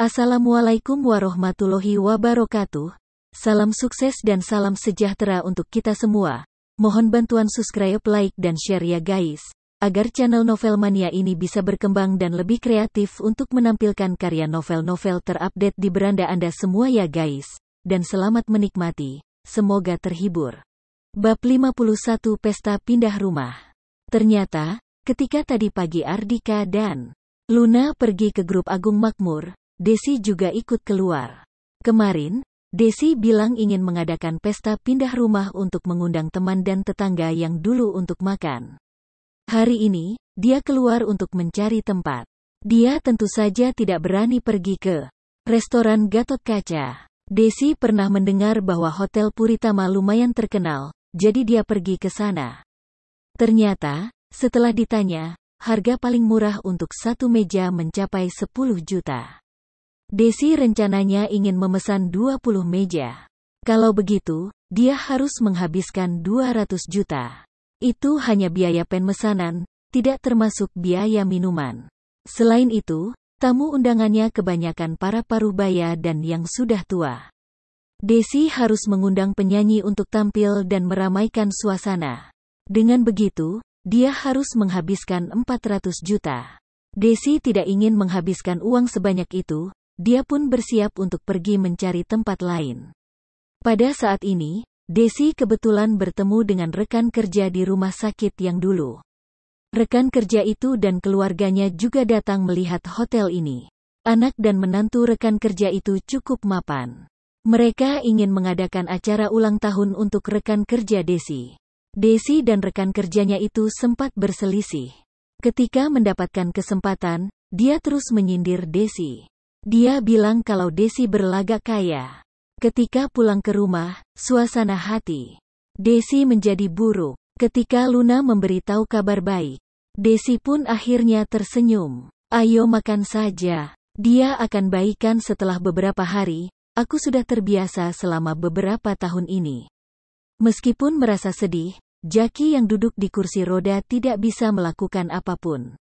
Assalamualaikum warahmatullahi wabarakatuh. Salam sukses dan salam sejahtera untuk kita semua. Mohon bantuan subscribe, like, dan share ya guys. Agar channel Novel Mania ini bisa berkembang dan lebih kreatif untuk menampilkan karya novel-novel terupdate di beranda Anda semua ya guys. Dan selamat menikmati. Semoga terhibur. Bab 51 Pesta Pindah Rumah Ternyata, ketika tadi pagi Ardika dan Luna pergi ke grup Agung Makmur, Desi juga ikut keluar. Kemarin, Desi bilang ingin mengadakan pesta pindah rumah untuk mengundang teman dan tetangga yang dulu untuk makan. Hari ini, dia keluar untuk mencari tempat. Dia tentu saja tidak berani pergi ke restoran Gatot Kaca. Desi pernah mendengar bahwa Hotel Puritama lumayan terkenal, jadi dia pergi ke sana. Ternyata, setelah ditanya, harga paling murah untuk satu meja mencapai 10 juta. Desi rencananya ingin memesan 20 meja. Kalau begitu, dia harus menghabiskan 200 juta. Itu hanya biaya penmesanan, tidak termasuk biaya minuman. Selain itu, tamu undangannya kebanyakan para parubaya dan yang sudah tua. Desi harus mengundang penyanyi untuk tampil dan meramaikan suasana. Dengan begitu, dia harus menghabiskan 400 juta. Desi tidak ingin menghabiskan uang sebanyak itu, dia pun bersiap untuk pergi mencari tempat lain. Pada saat ini, Desi kebetulan bertemu dengan rekan kerja di rumah sakit yang dulu. Rekan kerja itu dan keluarganya juga datang melihat hotel ini. Anak dan menantu rekan kerja itu cukup mapan. Mereka ingin mengadakan acara ulang tahun untuk rekan kerja Desi. Desi dan rekan kerjanya itu sempat berselisih. Ketika mendapatkan kesempatan, dia terus menyindir Desi. Dia bilang kalau Desi berlagak kaya. Ketika pulang ke rumah, suasana hati Desi menjadi buruk. Ketika Luna memberitahu kabar baik, Desi pun akhirnya tersenyum. Ayo makan saja. Dia akan baikan setelah beberapa hari. Aku sudah terbiasa selama beberapa tahun ini. Meskipun merasa sedih, Jaki yang duduk di kursi roda tidak bisa melakukan apapun.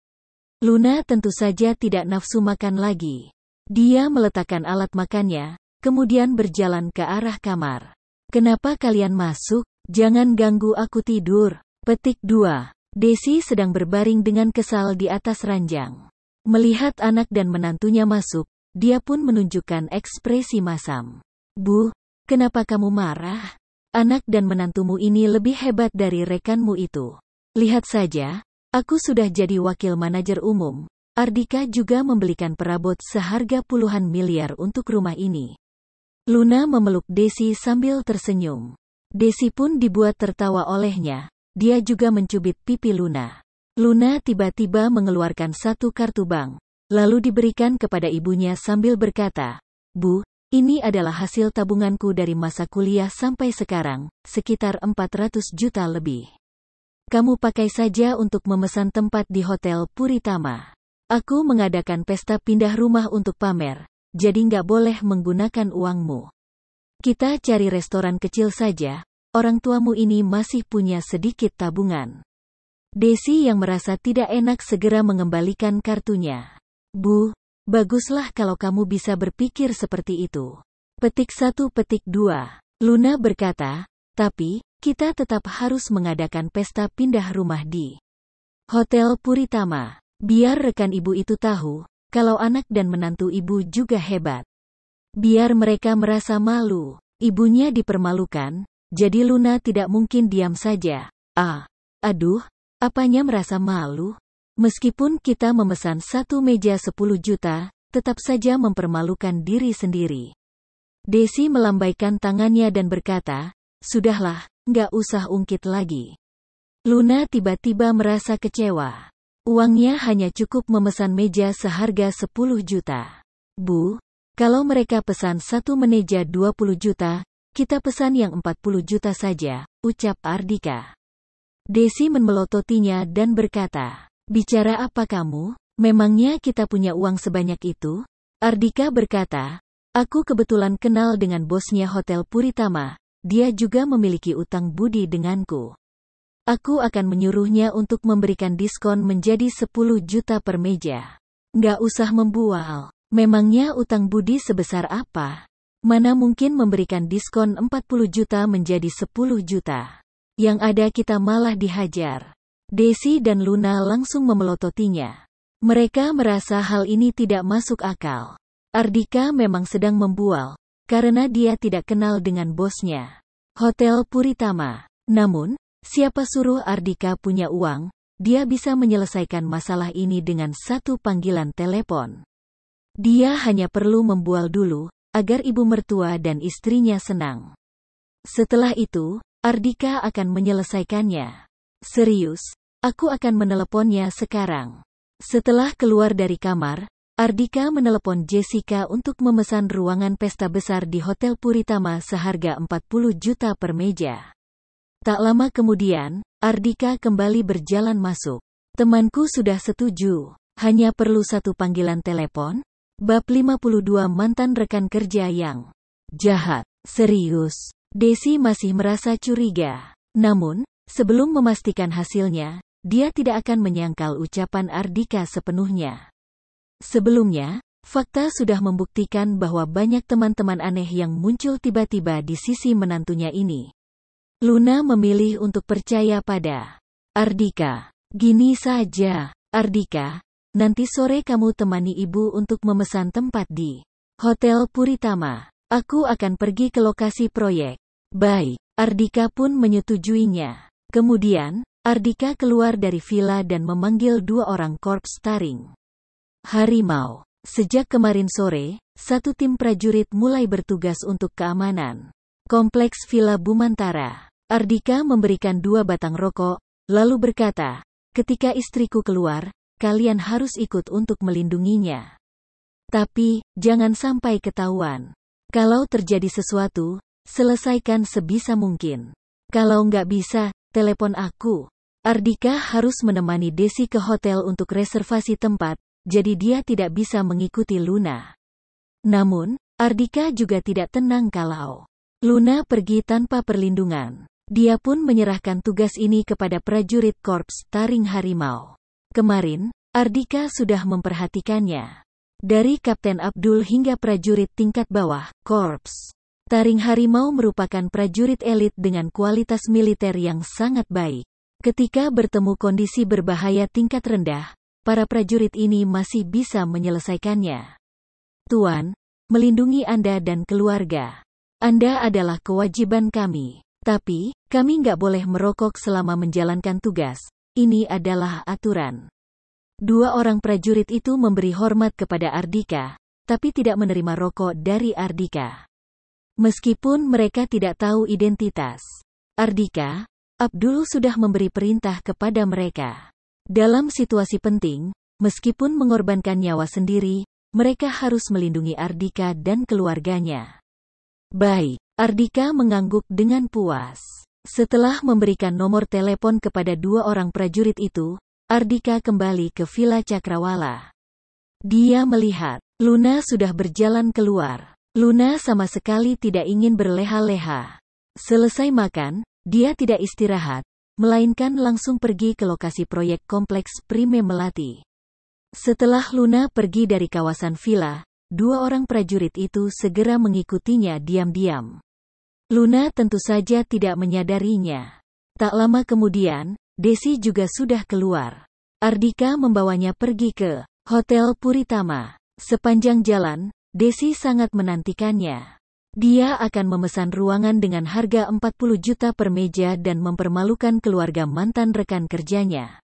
Luna tentu saja tidak nafsu makan lagi. Dia meletakkan alat makannya, kemudian berjalan ke arah kamar. Kenapa kalian masuk? Jangan ganggu aku tidur. Petik 2. Desi sedang berbaring dengan kesal di atas ranjang. Melihat anak dan menantunya masuk, dia pun menunjukkan ekspresi masam. Bu, kenapa kamu marah? Anak dan menantumu ini lebih hebat dari rekanmu itu. Lihat saja, aku sudah jadi wakil manajer umum, Ardika juga membelikan perabot seharga puluhan miliar untuk rumah ini. Luna memeluk Desi sambil tersenyum. Desi pun dibuat tertawa olehnya. Dia juga mencubit pipi Luna. Luna tiba-tiba mengeluarkan satu kartu bank, lalu diberikan kepada ibunya sambil berkata, Bu, ini adalah hasil tabunganku dari masa kuliah sampai sekarang, sekitar 400 juta lebih. Kamu pakai saja untuk memesan tempat di Hotel Puritama. Aku mengadakan pesta pindah rumah untuk pamer, jadi nggak boleh menggunakan uangmu. Kita cari restoran kecil saja, orang tuamu ini masih punya sedikit tabungan. Desi yang merasa tidak enak segera mengembalikan kartunya. Bu, baguslah kalau kamu bisa berpikir seperti itu. Petik satu petik dua. Luna berkata, tapi, kita tetap harus mengadakan pesta pindah rumah di Hotel Puritama. Biar rekan ibu itu tahu, kalau anak dan menantu ibu juga hebat. Biar mereka merasa malu, ibunya dipermalukan, jadi Luna tidak mungkin diam saja. Ah, aduh, apanya merasa malu? Meskipun kita memesan satu meja 10 juta, tetap saja mempermalukan diri sendiri. Desi melambaikan tangannya dan berkata, Sudahlah, nggak usah ungkit lagi. Luna tiba-tiba merasa kecewa. Uangnya hanya cukup memesan meja seharga 10 juta. Bu, kalau mereka pesan satu meja 20 juta, kita pesan yang 40 juta saja, ucap Ardika. Desi memelototinya dan berkata, Bicara apa kamu? Memangnya kita punya uang sebanyak itu? Ardika berkata, Aku kebetulan kenal dengan bosnya Hotel Puritama, dia juga memiliki utang budi denganku. Aku akan menyuruhnya untuk memberikan diskon menjadi 10 juta per meja. Nggak usah membual. Memangnya utang budi sebesar apa? Mana mungkin memberikan diskon 40 juta menjadi 10 juta. Yang ada kita malah dihajar. Desi dan Luna langsung memelototinya. Mereka merasa hal ini tidak masuk akal. Ardika memang sedang membual, karena dia tidak kenal dengan bosnya. Hotel Puritama. Namun, Siapa suruh Ardika punya uang, dia bisa menyelesaikan masalah ini dengan satu panggilan telepon. Dia hanya perlu membual dulu, agar ibu mertua dan istrinya senang. Setelah itu, Ardika akan menyelesaikannya. Serius, aku akan meneleponnya sekarang. Setelah keluar dari kamar, Ardika menelepon Jessica untuk memesan ruangan pesta besar di Hotel Puritama seharga 40 juta per meja. Tak lama kemudian, Ardika kembali berjalan masuk. Temanku sudah setuju. Hanya perlu satu panggilan telepon. Bab 52 mantan rekan kerja yang jahat, serius. Desi masih merasa curiga. Namun, sebelum memastikan hasilnya, dia tidak akan menyangkal ucapan Ardika sepenuhnya. Sebelumnya, fakta sudah membuktikan bahwa banyak teman-teman aneh yang muncul tiba-tiba di sisi menantunya ini. Luna memilih untuk percaya pada Ardika. Gini saja, Ardika. Nanti sore kamu temani ibu untuk memesan tempat di Hotel Puritama. Aku akan pergi ke lokasi proyek. Baik, Ardika pun menyetujuinya. Kemudian, Ardika keluar dari villa dan memanggil dua orang korps taring. Harimau. Sejak kemarin sore, satu tim prajurit mulai bertugas untuk keamanan. Kompleks Villa Bumantara. Ardika memberikan dua batang rokok, lalu berkata, ketika istriku keluar, kalian harus ikut untuk melindunginya. Tapi, jangan sampai ketahuan. Kalau terjadi sesuatu, selesaikan sebisa mungkin. Kalau nggak bisa, telepon aku. Ardika harus menemani Desi ke hotel untuk reservasi tempat, jadi dia tidak bisa mengikuti Luna. Namun, Ardika juga tidak tenang kalau Luna pergi tanpa perlindungan. Dia pun menyerahkan tugas ini kepada prajurit Korps Taring Harimau. Kemarin, Ardika sudah memperhatikannya. Dari Kapten Abdul hingga prajurit tingkat bawah, Korps Taring Harimau merupakan prajurit elit dengan kualitas militer yang sangat baik. Ketika bertemu kondisi berbahaya tingkat rendah, para prajurit ini masih bisa menyelesaikannya. Tuan, melindungi Anda dan keluarga. Anda adalah kewajiban kami. Tapi, kami nggak boleh merokok selama menjalankan tugas. Ini adalah aturan. Dua orang prajurit itu memberi hormat kepada Ardika, tapi tidak menerima rokok dari Ardika. Meskipun mereka tidak tahu identitas. Ardika, Abdul sudah memberi perintah kepada mereka. Dalam situasi penting, meskipun mengorbankan nyawa sendiri, mereka harus melindungi Ardika dan keluarganya. Baik, Ardika mengangguk dengan puas. Setelah memberikan nomor telepon kepada dua orang prajurit itu, Ardika kembali ke Villa Cakrawala. Dia melihat, Luna sudah berjalan keluar. Luna sama sekali tidak ingin berleha-leha. Selesai makan, dia tidak istirahat, melainkan langsung pergi ke lokasi proyek kompleks Prime Melati. Setelah Luna pergi dari kawasan villa, dua orang prajurit itu segera mengikutinya diam-diam. Luna tentu saja tidak menyadarinya. Tak lama kemudian, Desi juga sudah keluar. Ardika membawanya pergi ke Hotel Puritama. Sepanjang jalan, Desi sangat menantikannya. Dia akan memesan ruangan dengan harga 40 juta per meja dan mempermalukan keluarga mantan rekan kerjanya.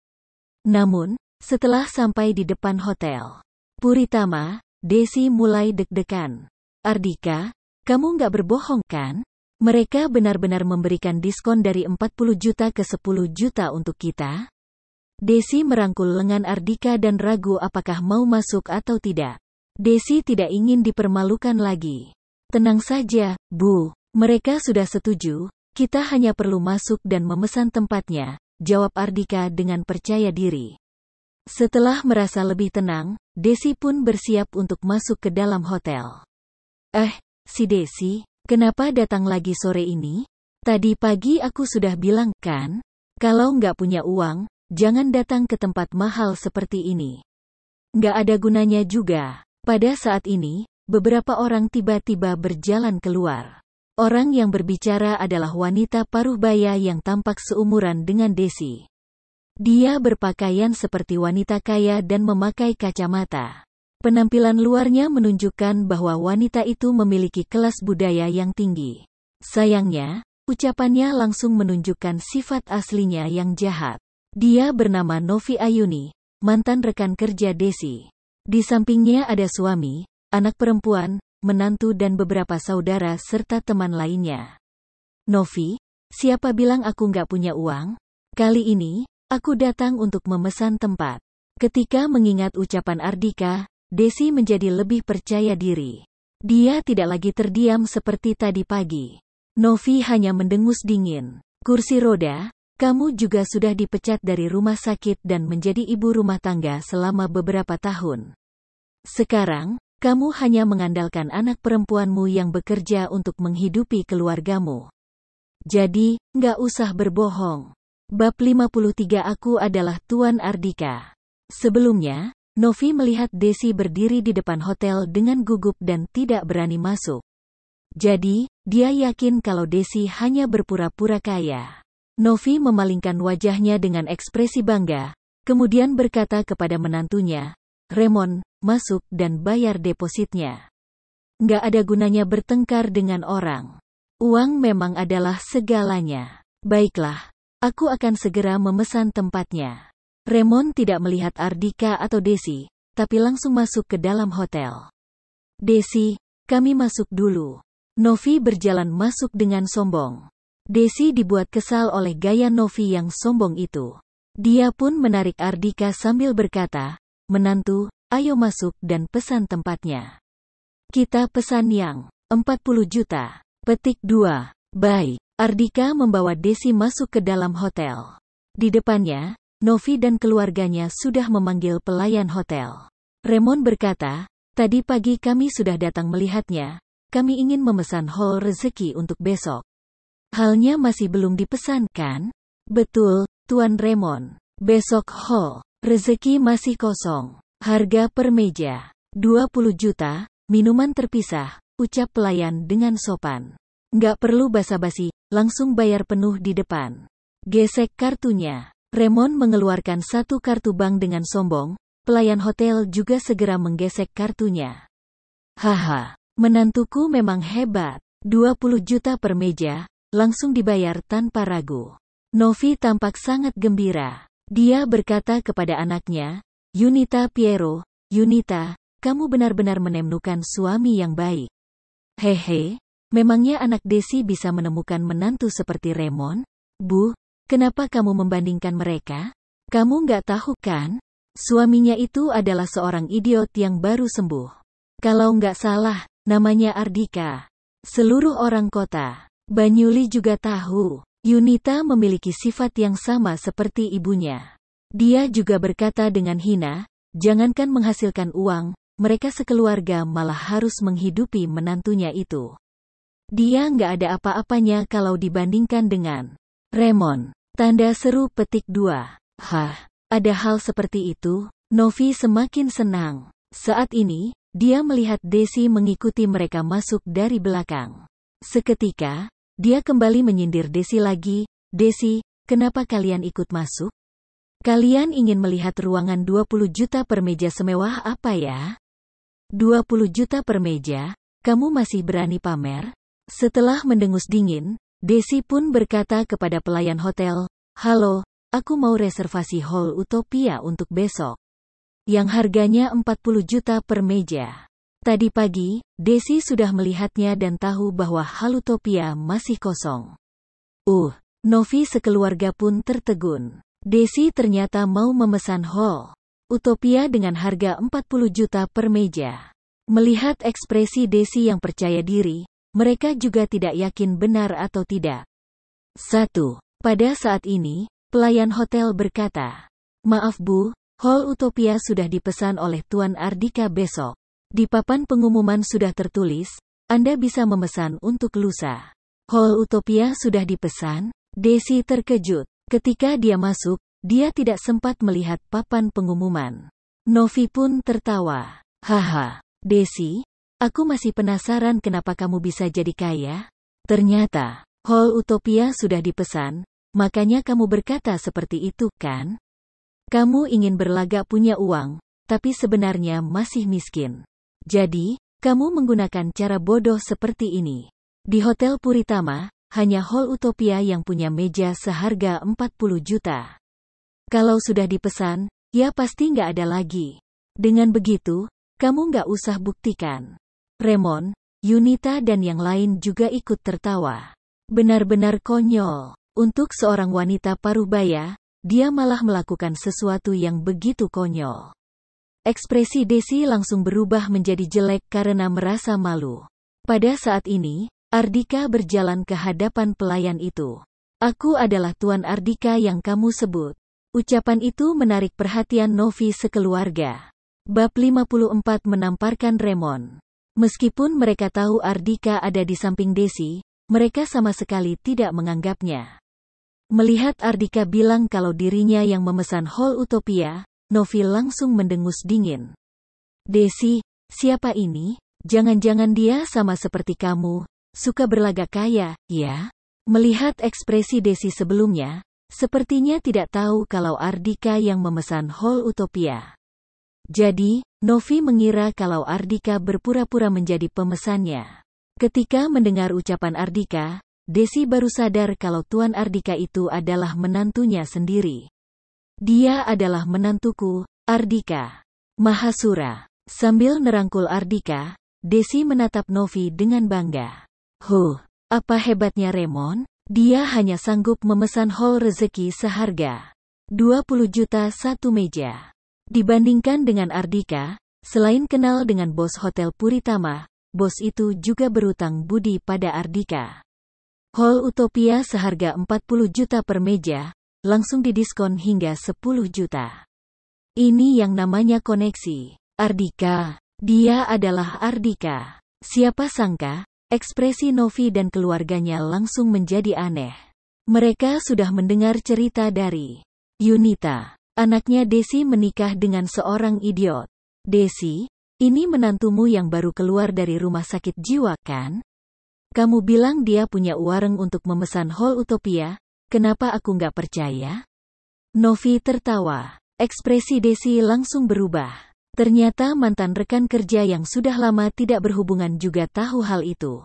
Namun, setelah sampai di depan hotel Puritama, Desi mulai deg-degan. Ardika, kamu nggak berbohong kan? Mereka benar-benar memberikan diskon dari 40 juta ke 10 juta untuk kita. Desi merangkul lengan Ardika dan ragu apakah mau masuk atau tidak. Desi tidak ingin dipermalukan lagi. Tenang saja, Bu. Mereka sudah setuju, kita hanya perlu masuk dan memesan tempatnya, jawab Ardika dengan percaya diri. Setelah merasa lebih tenang, Desi pun bersiap untuk masuk ke dalam hotel. Eh, si Desi, Kenapa datang lagi sore ini? Tadi pagi aku sudah bilang kan, kalau nggak punya uang, jangan datang ke tempat mahal seperti ini. Nggak ada gunanya juga. Pada saat ini, beberapa orang tiba-tiba berjalan keluar. Orang yang berbicara adalah wanita paruh baya yang tampak seumuran dengan Desi. Dia berpakaian seperti wanita kaya dan memakai kacamata. Penampilan luarnya menunjukkan bahwa wanita itu memiliki kelas budaya yang tinggi. Sayangnya, ucapannya langsung menunjukkan sifat aslinya yang jahat. Dia bernama Novi Ayuni, mantan rekan kerja Desi. Di sampingnya ada suami, anak perempuan, menantu dan beberapa saudara serta teman lainnya. Novi, siapa bilang aku nggak punya uang? Kali ini, aku datang untuk memesan tempat. Ketika mengingat ucapan Ardika, Desi menjadi lebih percaya diri. Dia tidak lagi terdiam seperti tadi pagi. Novi hanya mendengus dingin. Kursi roda, kamu juga sudah dipecat dari rumah sakit dan menjadi ibu rumah tangga selama beberapa tahun. Sekarang, kamu hanya mengandalkan anak perempuanmu yang bekerja untuk menghidupi keluargamu. Jadi, nggak usah berbohong. Bab 53 Aku adalah Tuan Ardika. Sebelumnya, Novi melihat Desi berdiri di depan hotel dengan gugup dan tidak berani masuk. Jadi, dia yakin kalau Desi hanya berpura-pura kaya. Novi memalingkan wajahnya dengan ekspresi bangga, kemudian berkata kepada menantunya, Remon, masuk dan bayar depositnya. Nggak ada gunanya bertengkar dengan orang. Uang memang adalah segalanya. Baiklah, aku akan segera memesan tempatnya. Remon tidak melihat Ardika atau Desi, tapi langsung masuk ke dalam hotel. Desi, kami masuk dulu. Novi berjalan masuk dengan sombong. Desi dibuat kesal oleh gaya Novi yang sombong itu. Dia pun menarik Ardika sambil berkata, Menantu, ayo masuk dan pesan tempatnya. Kita pesan yang 40 juta. Petik 2. Baik. Ardika membawa Desi masuk ke dalam hotel. Di depannya, Novi dan keluarganya sudah memanggil pelayan hotel. Raymond berkata, tadi pagi kami sudah datang melihatnya, kami ingin memesan hall rezeki untuk besok. Halnya masih belum dipesankan? Betul, Tuan Raymond. Besok hall rezeki masih kosong. Harga per meja, 20 juta, minuman terpisah, ucap pelayan dengan sopan. Nggak perlu basa-basi, langsung bayar penuh di depan. Gesek kartunya. Raymond mengeluarkan satu kartu bank dengan sombong, pelayan hotel juga segera menggesek kartunya. Haha, menantuku memang hebat. 20 juta per meja, langsung dibayar tanpa ragu. Novi tampak sangat gembira. Dia berkata kepada anaknya, Yunita Piero, Yunita, kamu benar-benar menemukan suami yang baik. Hehe, memangnya anak Desi bisa menemukan menantu seperti Raymond? Bu, Kenapa kamu membandingkan mereka? Kamu nggak tahu kan? Suaminya itu adalah seorang idiot yang baru sembuh. Kalau nggak salah, namanya Ardika. Seluruh orang kota, Banyuli juga tahu, Yunita memiliki sifat yang sama seperti ibunya. Dia juga berkata dengan hina, jangankan menghasilkan uang, mereka sekeluarga malah harus menghidupi menantunya itu. Dia nggak ada apa-apanya kalau dibandingkan dengan Raymond. Tanda seru petik dua. Hah, ada hal seperti itu, Novi semakin senang. Saat ini, dia melihat Desi mengikuti mereka masuk dari belakang. Seketika, dia kembali menyindir Desi lagi, Desi, kenapa kalian ikut masuk? Kalian ingin melihat ruangan 20 juta per meja semewah apa ya? 20 juta per meja, kamu masih berani pamer? Setelah mendengus dingin, Desi pun berkata kepada pelayan hotel, Halo, aku mau reservasi Hall Utopia untuk besok. Yang harganya 40 juta per meja. Tadi pagi, Desi sudah melihatnya dan tahu bahwa hall Utopia masih kosong. Uh, Novi sekeluarga pun tertegun. Desi ternyata mau memesan Hall Utopia dengan harga 40 juta per meja. Melihat ekspresi Desi yang percaya diri, mereka juga tidak yakin benar atau tidak. 1. Pada saat ini, pelayan hotel berkata, Maaf Bu, Hall Utopia sudah dipesan oleh Tuan Ardika besok. Di papan pengumuman sudah tertulis, Anda bisa memesan untuk lusa. Hall Utopia sudah dipesan? Desi terkejut. Ketika dia masuk, dia tidak sempat melihat papan pengumuman. Novi pun tertawa. Haha, Desi, Aku masih penasaran kenapa kamu bisa jadi kaya. Ternyata, Hall Utopia sudah dipesan, makanya kamu berkata seperti itu, kan? Kamu ingin berlagak punya uang, tapi sebenarnya masih miskin. Jadi, kamu menggunakan cara bodoh seperti ini. Di Hotel Puritama, hanya Hall Utopia yang punya meja seharga 40 juta. Kalau sudah dipesan, ya pasti nggak ada lagi. Dengan begitu, kamu nggak usah buktikan. Remon, Yunita dan yang lain juga ikut tertawa. Benar-benar konyol. Untuk seorang wanita parubaya, dia malah melakukan sesuatu yang begitu konyol. Ekspresi Desi langsung berubah menjadi jelek karena merasa malu. Pada saat ini, Ardika berjalan ke hadapan pelayan itu. Aku adalah Tuan Ardika yang kamu sebut. Ucapan itu menarik perhatian Novi sekeluarga. Bab 54 menamparkan Remon. Meskipun mereka tahu Ardika ada di samping Desi, mereka sama sekali tidak menganggapnya. Melihat Ardika bilang kalau dirinya yang memesan Hall Utopia, Novi langsung mendengus dingin. Desi, siapa ini? Jangan-jangan dia sama seperti kamu, suka berlagak kaya, ya? Melihat ekspresi Desi sebelumnya, sepertinya tidak tahu kalau Ardika yang memesan Hall Utopia. Jadi, Novi mengira kalau Ardika berpura-pura menjadi pemesannya. Ketika mendengar ucapan Ardika, Desi baru sadar kalau Tuan Ardika itu adalah menantunya sendiri. Dia adalah menantuku, Ardika. Mahasura. Sambil nerangkul Ardika, Desi menatap Novi dengan bangga. Huh, apa hebatnya Remon? Dia hanya sanggup memesan hall rezeki seharga 20 juta satu meja. Dibandingkan dengan Ardika, selain kenal dengan bos Hotel Puritama, bos itu juga berutang budi pada Ardika. Hall Utopia seharga 40 juta per meja, langsung didiskon hingga 10 juta. Ini yang namanya koneksi. Ardika, dia adalah Ardika. Siapa sangka, ekspresi Novi dan keluarganya langsung menjadi aneh. Mereka sudah mendengar cerita dari Yunita, Anaknya Desi menikah dengan seorang idiot. Desi, ini menantumu yang baru keluar dari rumah sakit jiwa kan? Kamu bilang dia punya warung untuk memesan Hall Utopia, kenapa aku nggak percaya? Novi tertawa. Ekspresi Desi langsung berubah. Ternyata mantan rekan kerja yang sudah lama tidak berhubungan juga tahu hal itu.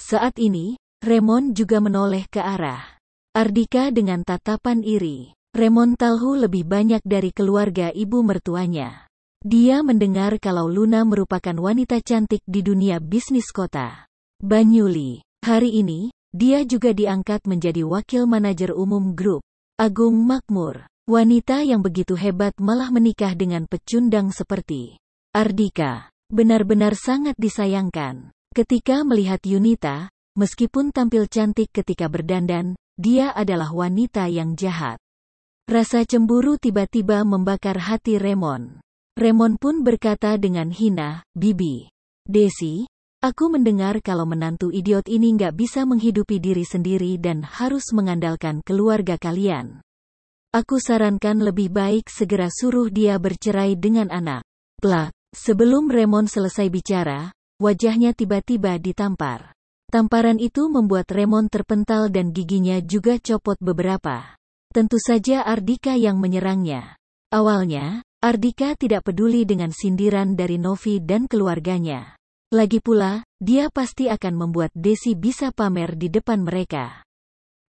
Saat ini, Raymond juga menoleh ke arah Ardika dengan tatapan iri. Raymond Talhu lebih banyak dari keluarga ibu mertuanya. Dia mendengar kalau Luna merupakan wanita cantik di dunia bisnis kota. Banyuli. Hari ini, dia juga diangkat menjadi wakil manajer umum grup. Agung Makmur. Wanita yang begitu hebat malah menikah dengan pecundang seperti Ardika. Benar-benar sangat disayangkan. Ketika melihat Yunita, meskipun tampil cantik ketika berdandan, dia adalah wanita yang jahat. Rasa cemburu tiba-tiba membakar hati Raymond. Raymond pun berkata dengan hina, Bibi. Desi, aku mendengar kalau menantu idiot ini nggak bisa menghidupi diri sendiri dan harus mengandalkan keluarga kalian. Aku sarankan lebih baik segera suruh dia bercerai dengan anak. Plak, sebelum Raymond selesai bicara, wajahnya tiba-tiba ditampar. Tamparan itu membuat Raymond terpental dan giginya juga copot beberapa. Tentu saja Ardika yang menyerangnya. Awalnya, Ardika tidak peduli dengan sindiran dari Novi dan keluarganya. Lagi pula, dia pasti akan membuat Desi bisa pamer di depan mereka.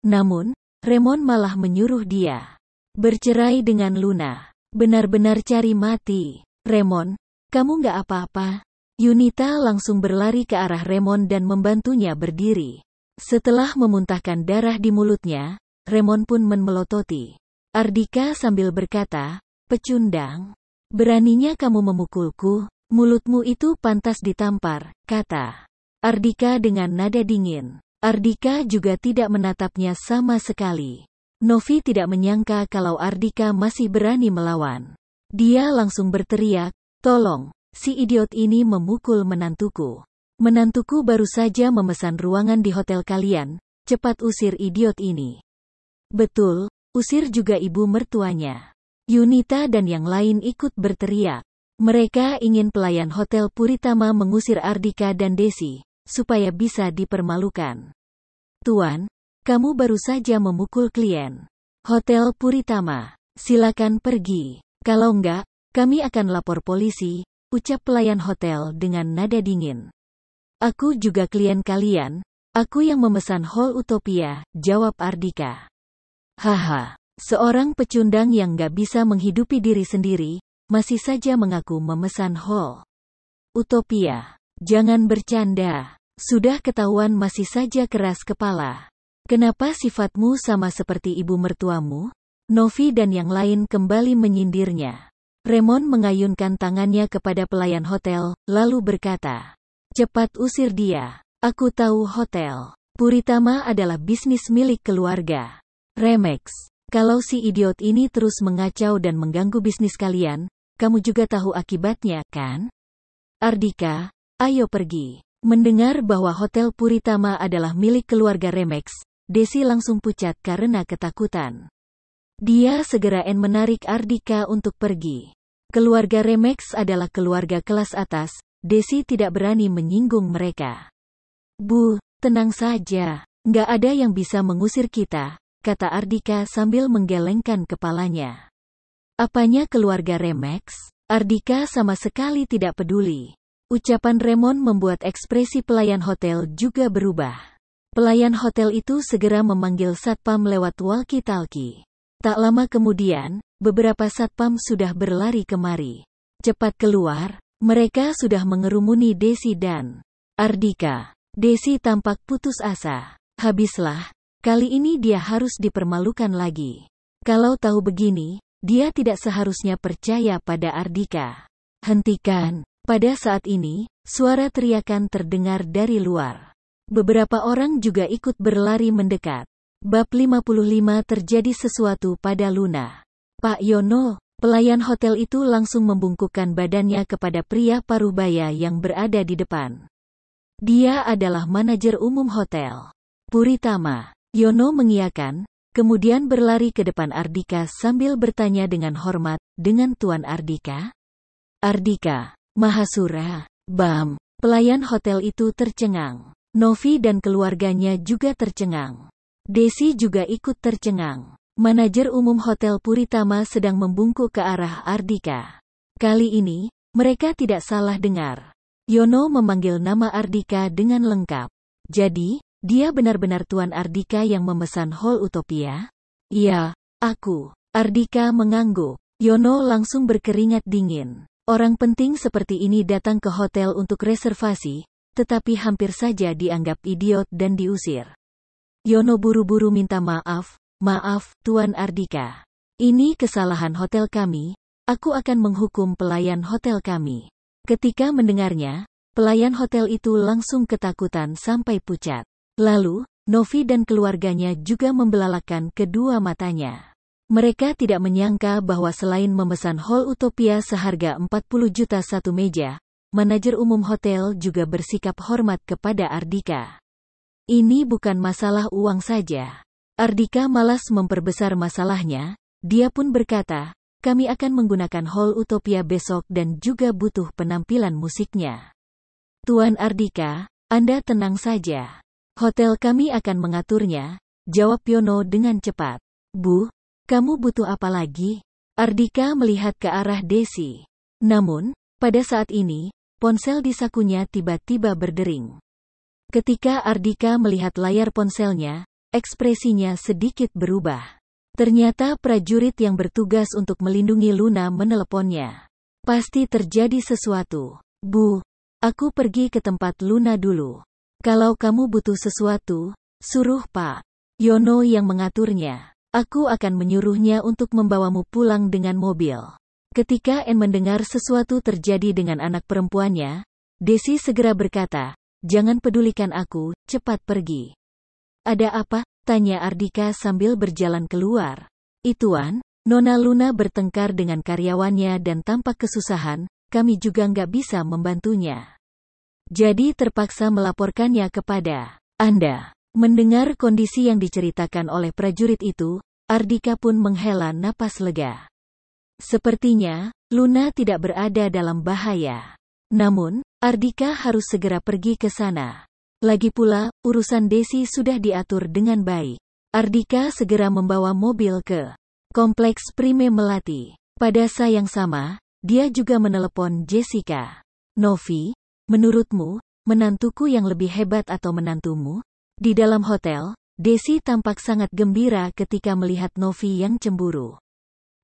Namun, Remon malah menyuruh dia bercerai dengan Luna. Benar-benar cari mati. Remon, kamu nggak apa-apa. Yunita langsung berlari ke arah Remon dan membantunya berdiri. Setelah memuntahkan darah di mulutnya, Remon pun menmelototi. Ardika sambil berkata, Pecundang, beraninya kamu memukulku, mulutmu itu pantas ditampar, kata Ardika dengan nada dingin. Ardika juga tidak menatapnya sama sekali. Novi tidak menyangka kalau Ardika masih berani melawan. Dia langsung berteriak, tolong, si idiot ini memukul menantuku. Menantuku baru saja memesan ruangan di hotel kalian, cepat usir idiot ini. Betul, usir juga ibu mertuanya. Yunita dan yang lain ikut berteriak. Mereka ingin pelayan Hotel Puritama mengusir Ardika dan Desi, supaya bisa dipermalukan. Tuan, kamu baru saja memukul klien. Hotel Puritama, silakan pergi. Kalau enggak, kami akan lapor polisi, ucap pelayan hotel dengan nada dingin. Aku juga klien kalian, aku yang memesan Hall Utopia, jawab Ardika. Haha, seorang pecundang yang gak bisa menghidupi diri sendiri, masih saja mengaku memesan hall. Utopia, jangan bercanda. Sudah ketahuan masih saja keras kepala. Kenapa sifatmu sama seperti ibu mertuamu? Novi dan yang lain kembali menyindirnya. Raymond mengayunkan tangannya kepada pelayan hotel, lalu berkata, Cepat usir dia. Aku tahu hotel. Puritama adalah bisnis milik keluarga. Remex, Kalau si idiot ini terus mengacau dan mengganggu bisnis kalian, kamu juga tahu akibatnya, kan? Ardika, ayo pergi. Mendengar bahwa Hotel Puritama adalah milik keluarga Remex, Desi langsung pucat karena ketakutan. Dia segera en menarik Ardika untuk pergi. Keluarga Remex adalah keluarga kelas atas, Desi tidak berani menyinggung mereka. Bu, tenang saja. Nggak ada yang bisa mengusir kita, kata Ardika sambil menggelengkan kepalanya. Apanya keluarga Remex? Ardika sama sekali tidak peduli. Ucapan Remon membuat ekspresi pelayan hotel juga berubah. Pelayan hotel itu segera memanggil satpam lewat walkie-talkie. Tak lama kemudian, beberapa satpam sudah berlari kemari. Cepat keluar, mereka sudah mengerumuni Desi dan Ardika. Desi tampak putus asa. Habislah, Kali ini dia harus dipermalukan lagi. Kalau tahu begini, dia tidak seharusnya percaya pada Ardika. Hentikan. Pada saat ini, suara teriakan terdengar dari luar. Beberapa orang juga ikut berlari mendekat. Bab 55 terjadi sesuatu pada Luna. Pak Yono, pelayan hotel itu langsung membungkukkan badannya kepada pria parubaya yang berada di depan. Dia adalah manajer umum hotel. Puritama, Yono mengiakan, kemudian berlari ke depan Ardika sambil bertanya dengan hormat, dengan Tuan Ardika? Ardika, Mahasura, Bam, pelayan hotel itu tercengang. Novi dan keluarganya juga tercengang. Desi juga ikut tercengang. Manajer umum Hotel Puritama sedang membungkuk ke arah Ardika. Kali ini, mereka tidak salah dengar. Yono memanggil nama Ardika dengan lengkap. Jadi, dia benar-benar Tuan Ardika yang memesan Hall Utopia? Iya, aku. Ardika mengangguk. Yono langsung berkeringat dingin. Orang penting seperti ini datang ke hotel untuk reservasi, tetapi hampir saja dianggap idiot dan diusir. Yono buru-buru minta maaf, maaf, Tuan Ardika. Ini kesalahan hotel kami, aku akan menghukum pelayan hotel kami. Ketika mendengarnya, pelayan hotel itu langsung ketakutan sampai pucat. Lalu, Novi dan keluarganya juga membelalakan kedua matanya. Mereka tidak menyangka bahwa selain memesan Hall Utopia seharga 40 juta satu meja, manajer umum hotel juga bersikap hormat kepada Ardika. Ini bukan masalah uang saja. Ardika malas memperbesar masalahnya, dia pun berkata, kami akan menggunakan Hall Utopia besok dan juga butuh penampilan musiknya. Tuan Ardika, Anda tenang saja. Hotel kami akan mengaturnya, jawab Yono dengan cepat. Bu, kamu butuh apa lagi? Ardika melihat ke arah Desi. Namun, pada saat ini, ponsel di sakunya tiba-tiba berdering. Ketika Ardika melihat layar ponselnya, ekspresinya sedikit berubah. Ternyata prajurit yang bertugas untuk melindungi Luna meneleponnya. Pasti terjadi sesuatu. Bu, aku pergi ke tempat Luna dulu. Kalau kamu butuh sesuatu, suruh Pak Yono yang mengaturnya. Aku akan menyuruhnya untuk membawamu pulang dengan mobil. Ketika N mendengar sesuatu terjadi dengan anak perempuannya, Desi segera berkata, Jangan pedulikan aku, cepat pergi. Ada apa? Tanya Ardika sambil berjalan keluar. Ituan, Nona Luna bertengkar dengan karyawannya dan tampak kesusahan, kami juga nggak bisa membantunya jadi terpaksa melaporkannya kepada Anda. Mendengar kondisi yang diceritakan oleh prajurit itu, Ardika pun menghela napas lega. Sepertinya, Luna tidak berada dalam bahaya. Namun, Ardika harus segera pergi ke sana. Lagi pula, urusan Desi sudah diatur dengan baik. Ardika segera membawa mobil ke Kompleks Prime Melati. Pada sayang sama, dia juga menelepon Jessica. Novi, Menurutmu, menantuku yang lebih hebat atau menantumu? Di dalam hotel, Desi tampak sangat gembira ketika melihat Novi yang cemburu.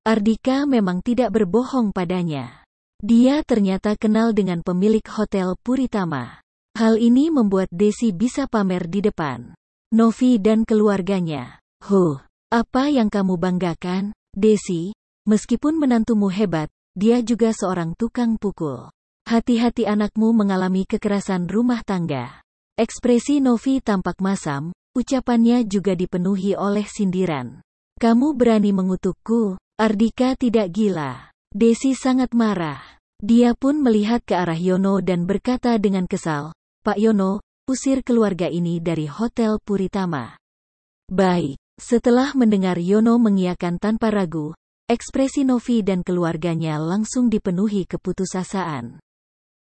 Ardika memang tidak berbohong padanya. Dia ternyata kenal dengan pemilik hotel Puritama. Hal ini membuat Desi bisa pamer di depan. Novi dan keluarganya. Huh, apa yang kamu banggakan, Desi? Meskipun menantumu hebat, dia juga seorang tukang pukul. Hati-hati anakmu mengalami kekerasan rumah tangga. Ekspresi Novi tampak masam, ucapannya juga dipenuhi oleh sindiran. Kamu berani mengutukku, Ardika tidak gila. Desi sangat marah. Dia pun melihat ke arah Yono dan berkata dengan kesal, Pak Yono, usir keluarga ini dari Hotel Puritama. Baik, setelah mendengar Yono mengiakan tanpa ragu, ekspresi Novi dan keluarganya langsung dipenuhi keputusasaan.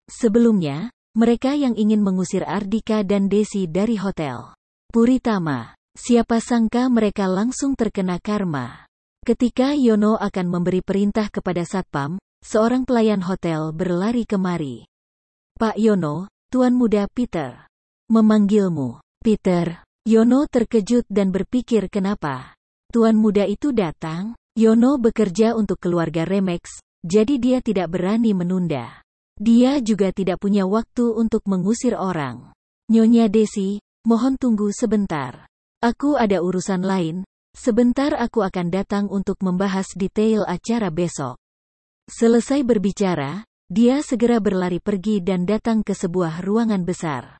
Sebelumnya, mereka yang ingin mengusir Ardika dan Desi dari hotel. Puritama, siapa sangka mereka langsung terkena karma. Ketika Yono akan memberi perintah kepada Satpam, seorang pelayan hotel berlari kemari. Pak Yono, Tuan Muda Peter. Memanggilmu, Peter. Yono terkejut dan berpikir kenapa. Tuan Muda itu datang, Yono bekerja untuk keluarga Remex, jadi dia tidak berani menunda. Dia juga tidak punya waktu untuk mengusir orang. Nyonya Desi, mohon tunggu sebentar. Aku ada urusan lain, sebentar aku akan datang untuk membahas detail acara besok. Selesai berbicara, dia segera berlari pergi dan datang ke sebuah ruangan besar.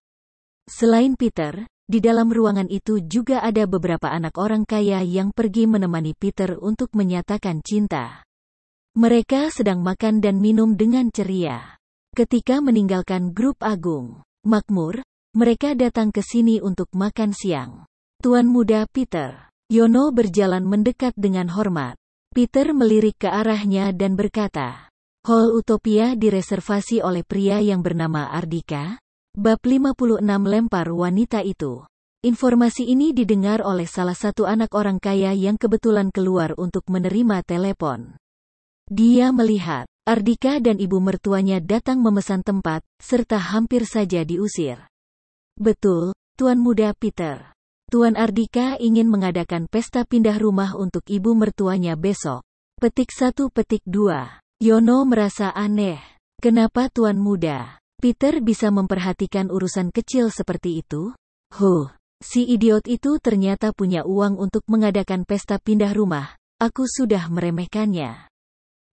Selain Peter, di dalam ruangan itu juga ada beberapa anak orang kaya yang pergi menemani Peter untuk menyatakan cinta. Mereka sedang makan dan minum dengan ceria. Ketika meninggalkan grup Agung Makmur, mereka datang ke sini untuk makan siang. Tuan muda Peter, Yono berjalan mendekat dengan hormat. Peter melirik ke arahnya dan berkata, Hall Utopia direservasi oleh pria yang bernama Ardika, bab 56 lempar wanita itu. Informasi ini didengar oleh salah satu anak orang kaya yang kebetulan keluar untuk menerima telepon. Dia melihat Ardika dan ibu mertuanya datang memesan tempat, serta hampir saja diusir. Betul, Tuan Muda Peter. Tuan Ardika ingin mengadakan pesta pindah rumah untuk ibu mertuanya besok. Petik satu, petik dua. Yono merasa aneh. Kenapa Tuan Muda? Peter bisa memperhatikan urusan kecil seperti itu? Huh, si idiot itu ternyata punya uang untuk mengadakan pesta pindah rumah. Aku sudah meremehkannya.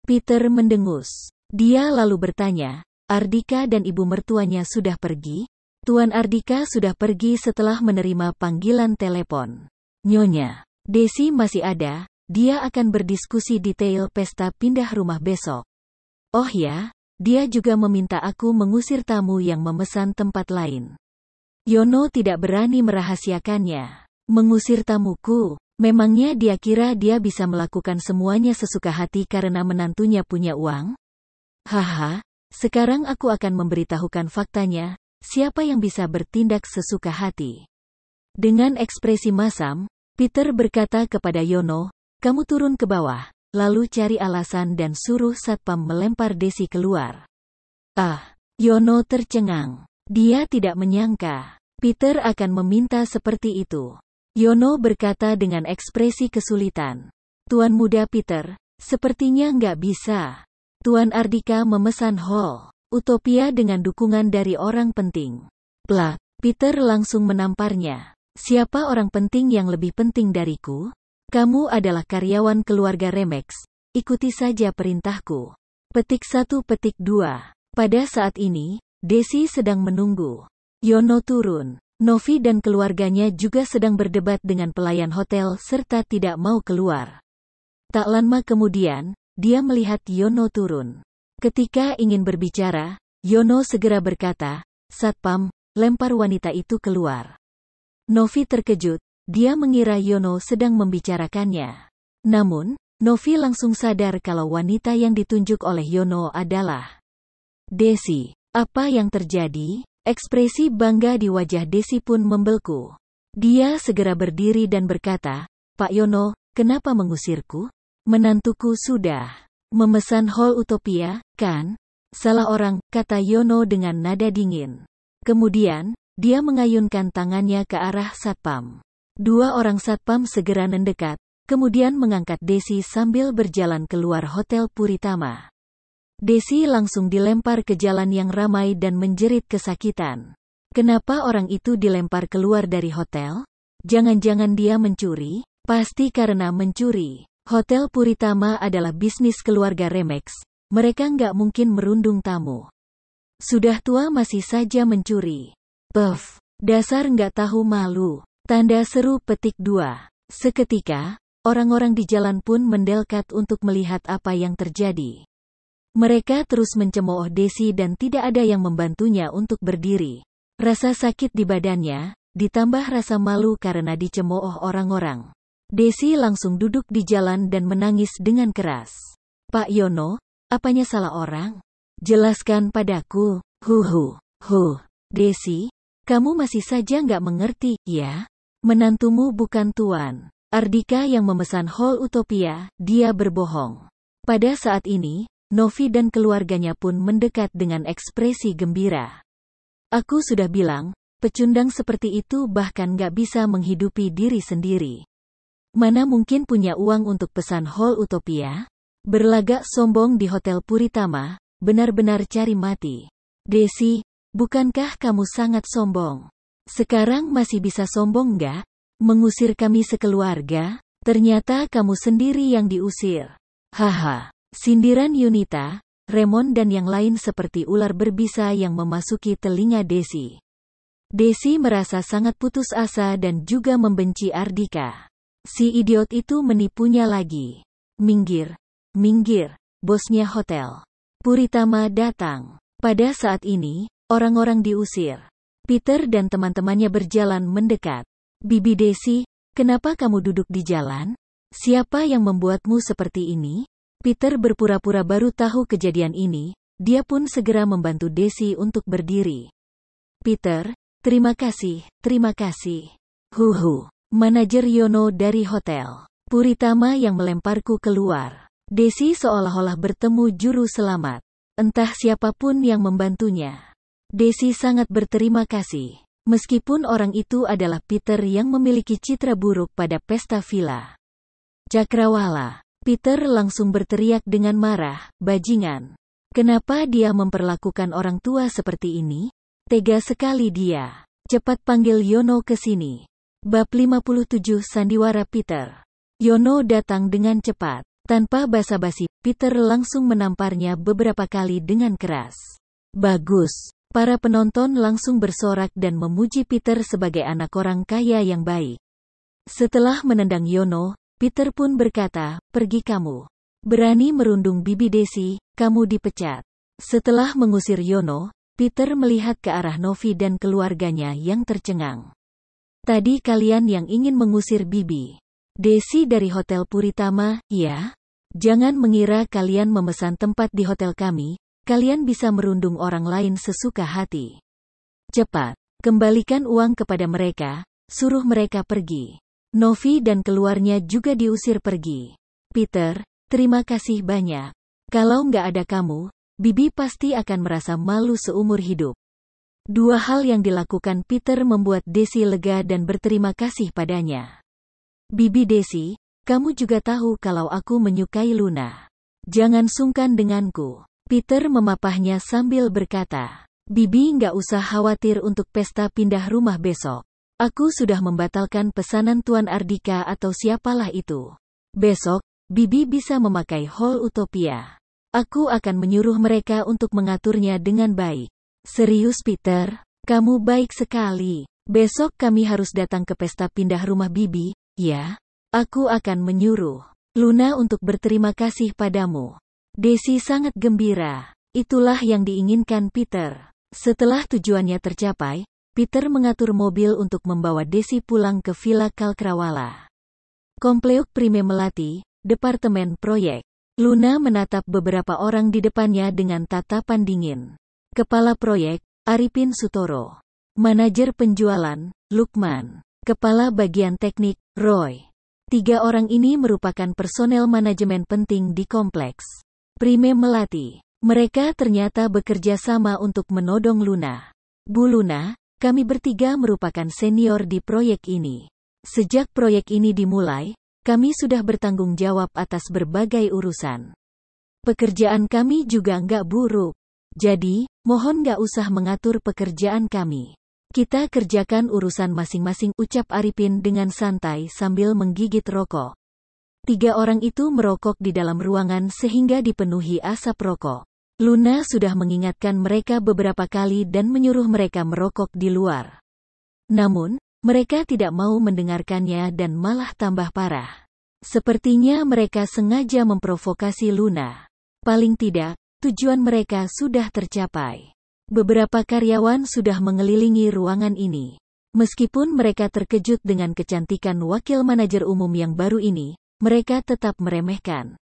Peter mendengus. Dia lalu bertanya, Ardika dan ibu mertuanya sudah pergi? Tuan Ardika sudah pergi setelah menerima panggilan telepon. Nyonya, Desi masih ada, dia akan berdiskusi detail pesta pindah rumah besok. Oh ya, dia juga meminta aku mengusir tamu yang memesan tempat lain. Yono tidak berani merahasiakannya. Mengusir tamuku, Memangnya dia kira dia bisa melakukan semuanya sesuka hati karena menantunya punya uang? Haha, sekarang aku akan memberitahukan faktanya, siapa yang bisa bertindak sesuka hati. Dengan ekspresi masam, Peter berkata kepada Yono, kamu turun ke bawah, lalu cari alasan dan suruh Satpam melempar Desi keluar. Ah, Yono tercengang. Dia tidak menyangka, Peter akan meminta seperti itu. Yono berkata dengan ekspresi kesulitan. Tuan muda Peter, sepertinya nggak bisa. Tuan Ardika memesan hall. Utopia dengan dukungan dari orang penting. Plak, Peter langsung menamparnya. Siapa orang penting yang lebih penting dariku? Kamu adalah karyawan keluarga Remex. Ikuti saja perintahku. Petik satu, petik dua. Pada saat ini, Desi sedang menunggu. Yono turun. Novi dan keluarganya juga sedang berdebat dengan pelayan hotel serta tidak mau keluar. Tak lama kemudian, dia melihat Yono turun. Ketika ingin berbicara, Yono segera berkata, Satpam, lempar wanita itu keluar. Novi terkejut, dia mengira Yono sedang membicarakannya. Namun, Novi langsung sadar kalau wanita yang ditunjuk oleh Yono adalah Desi. Apa yang terjadi? Ekspresi bangga di wajah Desi pun membelku. Dia segera berdiri dan berkata, Pak Yono, kenapa mengusirku? Menantuku sudah memesan Hall Utopia, kan? Salah orang, kata Yono dengan nada dingin. Kemudian, dia mengayunkan tangannya ke arah satpam. Dua orang satpam segera mendekat, kemudian mengangkat Desi sambil berjalan keluar Hotel Puritama. Desi langsung dilempar ke jalan yang ramai dan menjerit kesakitan. Kenapa orang itu dilempar keluar dari hotel? Jangan-jangan dia mencuri? Pasti karena mencuri. Hotel Puritama adalah bisnis keluarga Remex. Mereka nggak mungkin merundung tamu. Sudah tua masih saja mencuri. Puff, dasar nggak tahu malu. Tanda seru petik dua. Seketika, orang-orang di jalan pun mendelkat untuk melihat apa yang terjadi. Mereka terus mencemooh Desi dan tidak ada yang membantunya untuk berdiri. Rasa sakit di badannya, ditambah rasa malu karena dicemooh orang-orang. Desi langsung duduk di jalan dan menangis dengan keras. Pak Yono, apanya salah orang? Jelaskan padaku, Hu hu hu, Desi, kamu masih saja nggak mengerti, ya? Menantumu bukan tuan. Ardika yang memesan Hall Utopia, dia berbohong. Pada saat ini, Novi dan keluarganya pun mendekat dengan ekspresi gembira. Aku sudah bilang, pecundang seperti itu bahkan gak bisa menghidupi diri sendiri. Mana mungkin punya uang untuk pesan Hall Utopia? Berlagak sombong di Hotel Puritama, benar-benar cari mati. Desi, bukankah kamu sangat sombong? Sekarang masih bisa sombong nggak? Mengusir kami sekeluarga? Ternyata kamu sendiri yang diusir. Haha. Sindiran Yunita, Remon dan yang lain seperti ular berbisa yang memasuki telinga Desi. Desi merasa sangat putus asa dan juga membenci Ardika. Si idiot itu menipunya lagi. Minggir, minggir, bosnya hotel. Puritama datang. Pada saat ini, orang-orang diusir. Peter dan teman-temannya berjalan mendekat. Bibi Desi, kenapa kamu duduk di jalan? Siapa yang membuatmu seperti ini? Peter berpura-pura baru tahu kejadian ini, dia pun segera membantu Desi untuk berdiri. Peter, terima kasih, terima kasih. Huhu, manajer Yono dari hotel. Puritama yang melemparku keluar. Desi seolah-olah bertemu juru selamat. Entah siapapun yang membantunya. Desi sangat berterima kasih. Meskipun orang itu adalah Peter yang memiliki citra buruk pada pesta villa. Cakrawala, Peter langsung berteriak dengan marah, bajingan. Kenapa dia memperlakukan orang tua seperti ini? Tega sekali dia. Cepat panggil Yono ke sini. Bab 57 Sandiwara Peter. Yono datang dengan cepat. Tanpa basa-basi, Peter langsung menamparnya beberapa kali dengan keras. Bagus. Para penonton langsung bersorak dan memuji Peter sebagai anak orang kaya yang baik. Setelah menendang Yono, Peter pun berkata, pergi kamu. Berani merundung bibi Desi, kamu dipecat. Setelah mengusir Yono, Peter melihat ke arah Novi dan keluarganya yang tercengang. Tadi kalian yang ingin mengusir bibi. Desi dari Hotel Puritama, ya? Jangan mengira kalian memesan tempat di hotel kami, kalian bisa merundung orang lain sesuka hati. Cepat, kembalikan uang kepada mereka, suruh mereka pergi. Novi dan keluarnya juga diusir pergi. Peter, terima kasih banyak. Kalau nggak ada kamu, Bibi pasti akan merasa malu seumur hidup. Dua hal yang dilakukan Peter membuat Desi lega dan berterima kasih padanya. Bibi Desi, kamu juga tahu kalau aku menyukai Luna. Jangan sungkan denganku. Peter memapahnya sambil berkata, Bibi nggak usah khawatir untuk pesta pindah rumah besok. Aku sudah membatalkan pesanan Tuan Ardika atau siapalah itu. Besok, Bibi bisa memakai Hall Utopia. Aku akan menyuruh mereka untuk mengaturnya dengan baik. Serius Peter, kamu baik sekali. Besok kami harus datang ke pesta pindah rumah Bibi, ya? Aku akan menyuruh Luna untuk berterima kasih padamu. Desi sangat gembira. Itulah yang diinginkan Peter. Setelah tujuannya tercapai, Peter mengatur mobil untuk membawa Desi pulang ke Villa Kalkrawala. Kompleuk Prime Melati, Departemen Proyek. Luna menatap beberapa orang di depannya dengan tatapan dingin. Kepala Proyek, Arifin Sutoro. Manajer Penjualan, Lukman. Kepala Bagian Teknik, Roy. Tiga orang ini merupakan personel manajemen penting di kompleks. Prime Melati. Mereka ternyata bekerja sama untuk menodong Luna. Bu Luna, kami bertiga merupakan senior di proyek ini. Sejak proyek ini dimulai, kami sudah bertanggung jawab atas berbagai urusan. Pekerjaan kami juga nggak buruk. Jadi, mohon nggak usah mengatur pekerjaan kami. Kita kerjakan urusan masing-masing ucap Arifin dengan santai sambil menggigit rokok. Tiga orang itu merokok di dalam ruangan sehingga dipenuhi asap rokok. Luna sudah mengingatkan mereka beberapa kali dan menyuruh mereka merokok di luar. Namun, mereka tidak mau mendengarkannya dan malah tambah parah. Sepertinya mereka sengaja memprovokasi Luna. Paling tidak, tujuan mereka sudah tercapai. Beberapa karyawan sudah mengelilingi ruangan ini. Meskipun mereka terkejut dengan kecantikan wakil manajer umum yang baru ini, mereka tetap meremehkan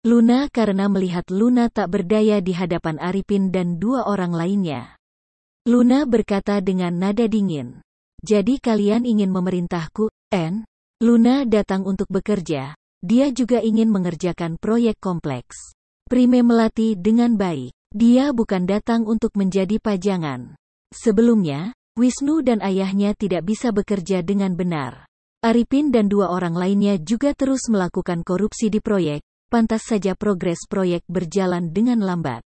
Luna karena melihat Luna tak berdaya di hadapan Arifin dan dua orang lainnya. Luna berkata dengan nada dingin. Jadi kalian ingin memerintahku, En? Luna datang untuk bekerja. Dia juga ingin mengerjakan proyek kompleks. Prime melati dengan baik. Dia bukan datang untuk menjadi pajangan. Sebelumnya, Wisnu dan ayahnya tidak bisa bekerja dengan benar. Arifin dan dua orang lainnya juga terus melakukan korupsi di proyek, pantas saja progres proyek berjalan dengan lambat.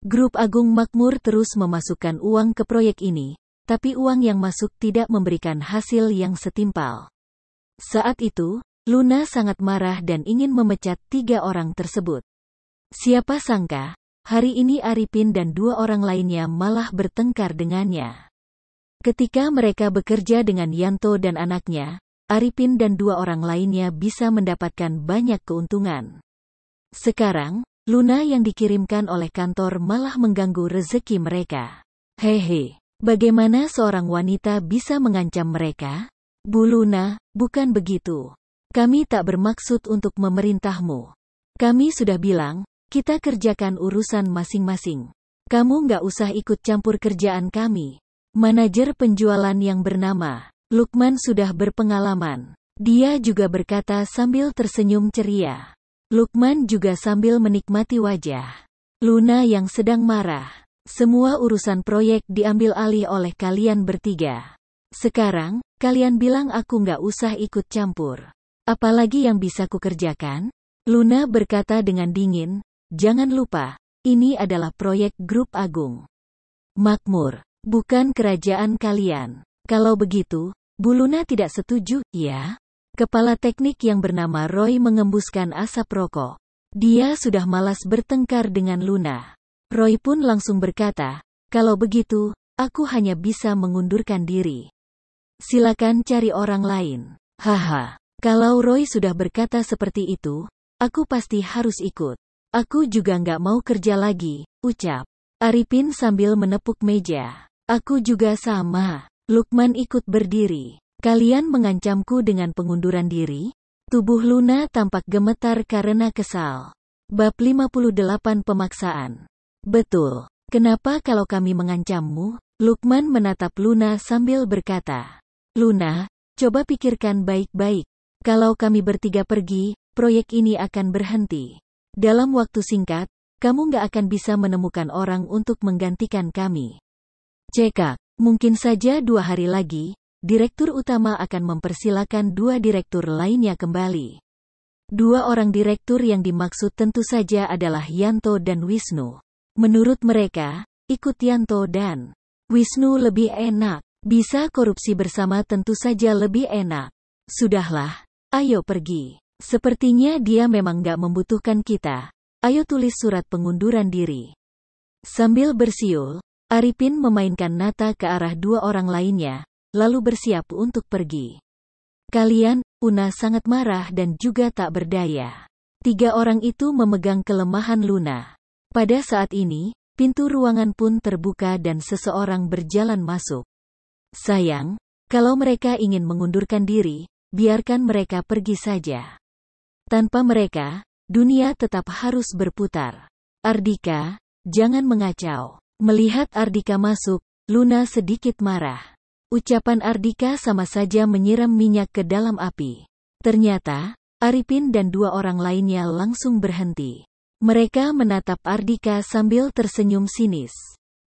Grup Agung Makmur terus memasukkan uang ke proyek ini, tapi uang yang masuk tidak memberikan hasil yang setimpal. Saat itu, Luna sangat marah dan ingin memecat tiga orang tersebut. Siapa sangka, hari ini Arifin dan dua orang lainnya malah bertengkar dengannya. Ketika mereka bekerja dengan Yanto dan anaknya, Arifin dan dua orang lainnya bisa mendapatkan banyak keuntungan. Sekarang, Luna yang dikirimkan oleh kantor malah mengganggu rezeki mereka. Hehe, bagaimana seorang wanita bisa mengancam mereka? Bu Luna, bukan begitu. Kami tak bermaksud untuk memerintahmu. Kami sudah bilang, kita kerjakan urusan masing-masing. Kamu nggak usah ikut campur kerjaan kami. Manajer penjualan yang bernama Lukman sudah berpengalaman. Dia juga berkata sambil tersenyum ceria. Lukman juga sambil menikmati wajah Luna yang sedang marah. Semua urusan proyek diambil alih oleh kalian bertiga. Sekarang, kalian bilang aku nggak usah ikut campur. Apalagi yang bisa kukerjakan? Luna berkata dengan dingin, jangan lupa, ini adalah proyek grup agung. Makmur, bukan kerajaan kalian. Kalau begitu, Bu Luna tidak setuju, ya? Kepala teknik yang bernama Roy mengembuskan asap rokok. Dia sudah malas bertengkar dengan Luna. Roy pun langsung berkata, kalau begitu, aku hanya bisa mengundurkan diri. Silakan cari orang lain. Haha, kalau Roy sudah berkata seperti itu, aku pasti harus ikut. Aku juga nggak mau kerja lagi, ucap. Arifin sambil menepuk meja. Aku juga sama. Lukman ikut berdiri. Kalian mengancamku dengan pengunduran diri? Tubuh Luna tampak gemetar karena kesal. Bab 58 Pemaksaan Betul. Kenapa kalau kami mengancammu? Lukman menatap Luna sambil berkata. Luna, coba pikirkan baik-baik. Kalau kami bertiga pergi, proyek ini akan berhenti. Dalam waktu singkat, kamu gak akan bisa menemukan orang untuk menggantikan kami. Cekak, mungkin saja dua hari lagi, direktur utama akan mempersilahkan dua direktur lainnya kembali. Dua orang direktur yang dimaksud tentu saja adalah Yanto dan Wisnu. Menurut mereka, ikut Yanto dan Wisnu lebih enak. Bisa korupsi bersama tentu saja lebih enak. Sudahlah, ayo pergi. Sepertinya dia memang gak membutuhkan kita. Ayo tulis surat pengunduran diri. Sambil bersiul, Arifin memainkan nata ke arah dua orang lainnya, lalu bersiap untuk pergi. Kalian, Una sangat marah dan juga tak berdaya. Tiga orang itu memegang kelemahan Luna. Pada saat ini, pintu ruangan pun terbuka dan seseorang berjalan masuk. Sayang, kalau mereka ingin mengundurkan diri, biarkan mereka pergi saja. Tanpa mereka, dunia tetap harus berputar. Ardika, jangan mengacau. Melihat Ardika masuk, Luna sedikit marah. Ucapan Ardika sama saja menyiram minyak ke dalam api. Ternyata, Arifin dan dua orang lainnya langsung berhenti. Mereka menatap Ardika sambil tersenyum sinis.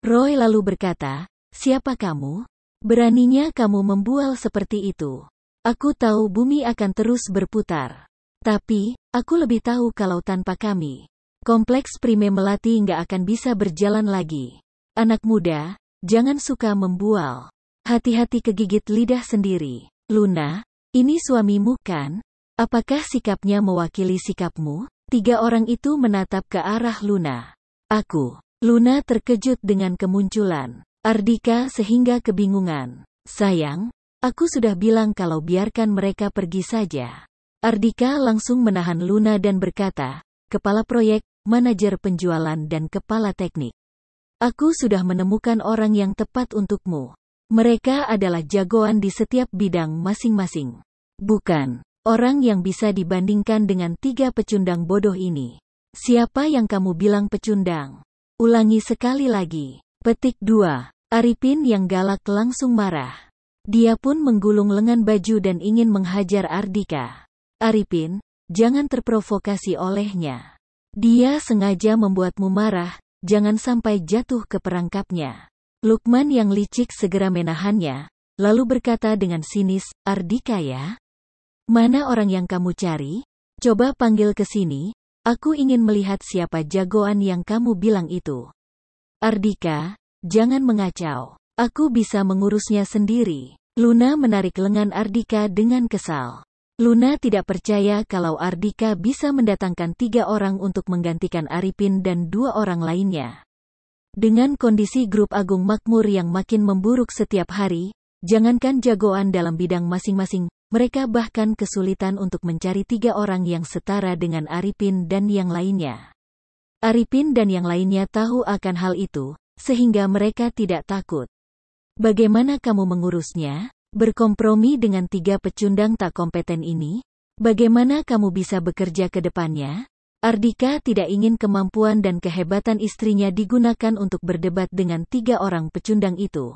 Roy lalu berkata, Siapa kamu? Beraninya kamu membual seperti itu. Aku tahu bumi akan terus berputar. Tapi, aku lebih tahu kalau tanpa kami, kompleks Prime Melati nggak akan bisa berjalan lagi. Anak muda, jangan suka membual. Hati-hati kegigit lidah sendiri. Luna, ini suamimu kan? Apakah sikapnya mewakili sikapmu? Tiga orang itu menatap ke arah Luna. Aku. Luna terkejut dengan kemunculan. Ardika sehingga kebingungan. Sayang, aku sudah bilang kalau biarkan mereka pergi saja. Ardika langsung menahan Luna dan berkata, Kepala proyek, manajer penjualan dan kepala teknik. Aku sudah menemukan orang yang tepat untukmu. Mereka adalah jagoan di setiap bidang masing-masing. Bukan orang yang bisa dibandingkan dengan tiga pecundang bodoh ini. Siapa yang kamu bilang pecundang? Ulangi sekali lagi. Petik 2. Arifin yang galak langsung marah. Dia pun menggulung lengan baju dan ingin menghajar Ardika. Arifin, jangan terprovokasi olehnya. Dia sengaja membuatmu marah, jangan sampai jatuh ke perangkapnya. Lukman yang licik segera menahannya, lalu berkata dengan sinis, Ardika ya? Mana orang yang kamu cari? Coba panggil ke sini, aku ingin melihat siapa jagoan yang kamu bilang itu. Ardika, jangan mengacau. Aku bisa mengurusnya sendiri. Luna menarik lengan Ardika dengan kesal. Luna tidak percaya kalau Ardika bisa mendatangkan tiga orang untuk menggantikan Arifin dan dua orang lainnya. Dengan kondisi grup Agung Makmur yang makin memburuk setiap hari, jangankan jagoan dalam bidang masing-masing, mereka bahkan kesulitan untuk mencari tiga orang yang setara dengan Arifin dan yang lainnya. Arifin dan yang lainnya tahu akan hal itu, sehingga mereka tidak takut. Bagaimana kamu mengurusnya? Berkompromi dengan tiga pecundang tak kompeten ini? Bagaimana kamu bisa bekerja ke depannya? Ardika tidak ingin kemampuan dan kehebatan istrinya digunakan untuk berdebat dengan tiga orang pecundang itu.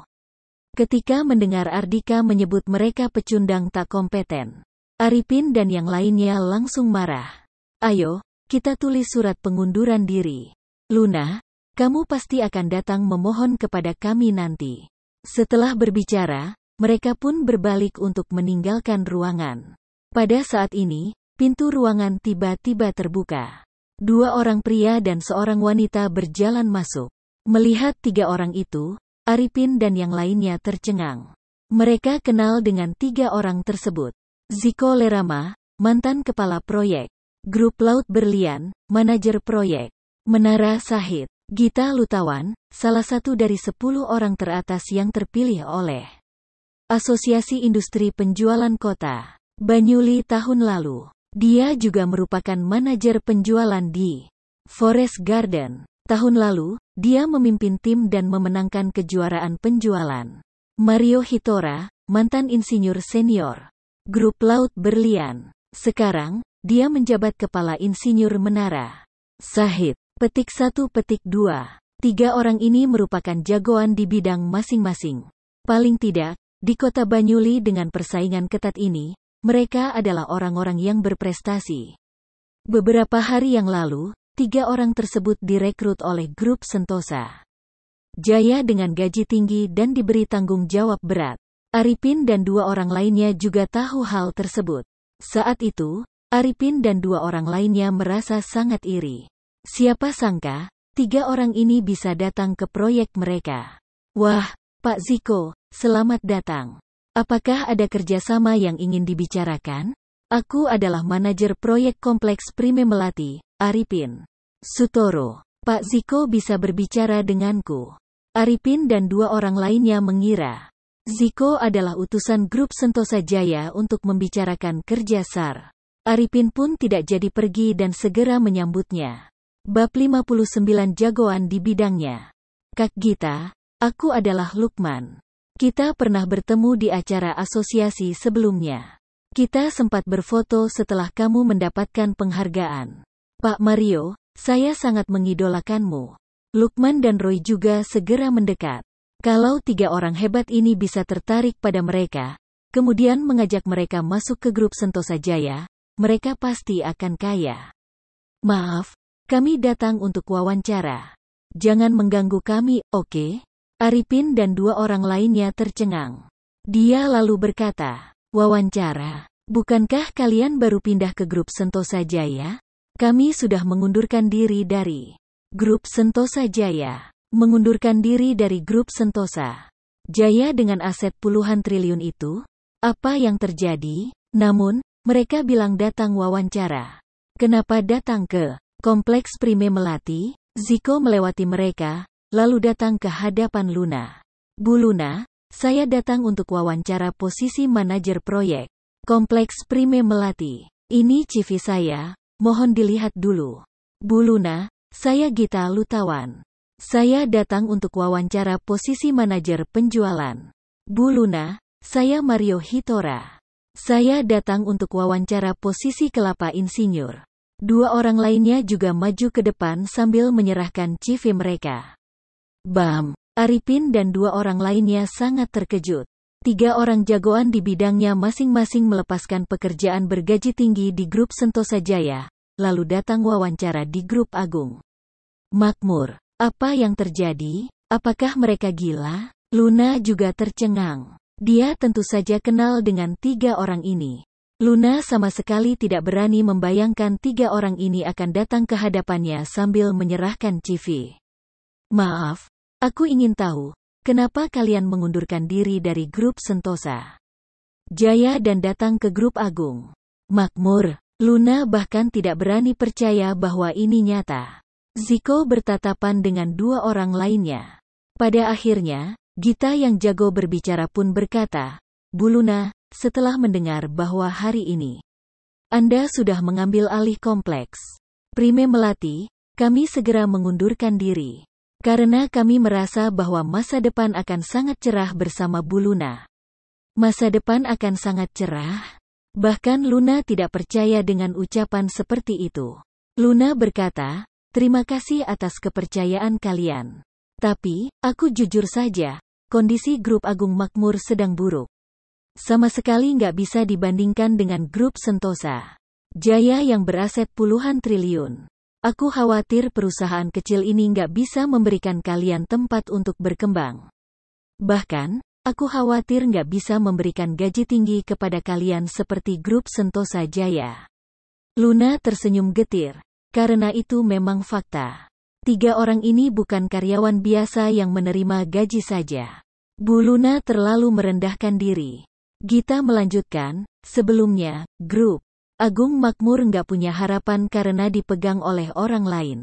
Ketika mendengar Ardika menyebut mereka pecundang tak kompeten, Arifin dan yang lainnya langsung marah. Ayo, kita tulis surat pengunduran diri. Luna, kamu pasti akan datang memohon kepada kami nanti. Setelah berbicara, mereka pun berbalik untuk meninggalkan ruangan. Pada saat ini, pintu ruangan tiba-tiba terbuka. Dua orang pria dan seorang wanita berjalan masuk. Melihat tiga orang itu, Arifin dan yang lainnya tercengang. Mereka kenal dengan tiga orang tersebut. Ziko Lerama, mantan kepala proyek. Grup Laut Berlian, manajer proyek. Menara Sahid. Gita Lutawan, salah satu dari sepuluh orang teratas yang terpilih oleh Asosiasi Industri Penjualan Kota, Banyuli tahun lalu. Dia juga merupakan manajer penjualan di Forest Garden. Tahun lalu, dia memimpin tim dan memenangkan kejuaraan penjualan. Mario Hitora, mantan insinyur senior. Grup Laut Berlian. Sekarang, dia menjabat kepala insinyur menara. Sahid, petik satu, petik dua. Tiga orang ini merupakan jagoan di bidang masing-masing. Paling tidak, di kota Banyuli dengan persaingan ketat ini, mereka adalah orang-orang yang berprestasi. Beberapa hari yang lalu, tiga orang tersebut direkrut oleh grup Sentosa. Jaya dengan gaji tinggi dan diberi tanggung jawab berat. Arifin dan dua orang lainnya juga tahu hal tersebut. Saat itu, Arifin dan dua orang lainnya merasa sangat iri. Siapa sangka, tiga orang ini bisa datang ke proyek mereka. Wah, Pak Ziko, selamat datang. Apakah ada kerjasama yang ingin dibicarakan? Aku adalah manajer proyek kompleks Prime Melati, Arifin. Sutoro, Pak Ziko bisa berbicara denganku. Arifin dan dua orang lainnya mengira. Ziko adalah utusan grup Sentosa Jaya untuk membicarakan kerja SAR. Arifin pun tidak jadi pergi dan segera menyambutnya. Bab 59 Jagoan di bidangnya. Kak Gita, aku adalah Lukman. Kita pernah bertemu di acara asosiasi sebelumnya. Kita sempat berfoto setelah kamu mendapatkan penghargaan. Pak Mario, saya sangat mengidolakanmu. Lukman dan Roy juga segera mendekat. Kalau tiga orang hebat ini bisa tertarik pada mereka, kemudian mengajak mereka masuk ke grup Sentosa Jaya, mereka pasti akan kaya. Maaf, kami datang untuk wawancara. Jangan mengganggu kami, oke? Okay? Arifin dan dua orang lainnya tercengang. Dia lalu berkata, wawancara, bukankah kalian baru pindah ke grup Sentosa Jaya? Kami sudah mengundurkan diri dari grup Sentosa Jaya. Mengundurkan diri dari grup Sentosa Jaya dengan aset puluhan triliun itu? Apa yang terjadi? Namun, mereka bilang datang wawancara. Kenapa datang ke Kompleks Prime Melati? Ziko melewati mereka, lalu datang ke hadapan Luna. Bu Luna, saya datang untuk wawancara posisi manajer proyek, Kompleks Prime Melati. Ini CV saya, mohon dilihat dulu. Bu Luna, saya Gita Lutawan. Saya datang untuk wawancara posisi manajer penjualan. Bu Luna, saya Mario Hitora. Saya datang untuk wawancara posisi kelapa insinyur. Dua orang lainnya juga maju ke depan sambil menyerahkan CV mereka. Bam, Arifin dan dua orang lainnya sangat terkejut. Tiga orang jagoan di bidangnya masing-masing melepaskan pekerjaan bergaji tinggi di grup Sentosa Jaya. Lalu datang wawancara di grup Agung. Makmur, apa yang terjadi? Apakah mereka gila? Luna juga tercengang. Dia tentu saja kenal dengan tiga orang ini. Luna sama sekali tidak berani membayangkan tiga orang ini akan datang ke hadapannya sambil menyerahkan CV. Maaf, Aku ingin tahu, kenapa kalian mengundurkan diri dari grup Sentosa? Jaya dan datang ke grup Agung. Makmur, Luna bahkan tidak berani percaya bahwa ini nyata. Ziko bertatapan dengan dua orang lainnya. Pada akhirnya, Gita yang jago berbicara pun berkata, Bu Luna, setelah mendengar bahwa hari ini Anda sudah mengambil alih kompleks. Prime Melati, kami segera mengundurkan diri. Karena kami merasa bahwa masa depan akan sangat cerah bersama Bu Luna. Masa depan akan sangat cerah? Bahkan Luna tidak percaya dengan ucapan seperti itu. Luna berkata, terima kasih atas kepercayaan kalian. Tapi, aku jujur saja, kondisi grup Agung Makmur sedang buruk. Sama sekali nggak bisa dibandingkan dengan grup Sentosa. Jaya yang beraset puluhan triliun. Aku khawatir perusahaan kecil ini nggak bisa memberikan kalian tempat untuk berkembang. Bahkan, aku khawatir nggak bisa memberikan gaji tinggi kepada kalian seperti grup Sentosa Jaya. Luna tersenyum getir, karena itu memang fakta. Tiga orang ini bukan karyawan biasa yang menerima gaji saja. Bu Luna terlalu merendahkan diri. Gita melanjutkan, sebelumnya, grup Agung Makmur nggak punya harapan karena dipegang oleh orang lain.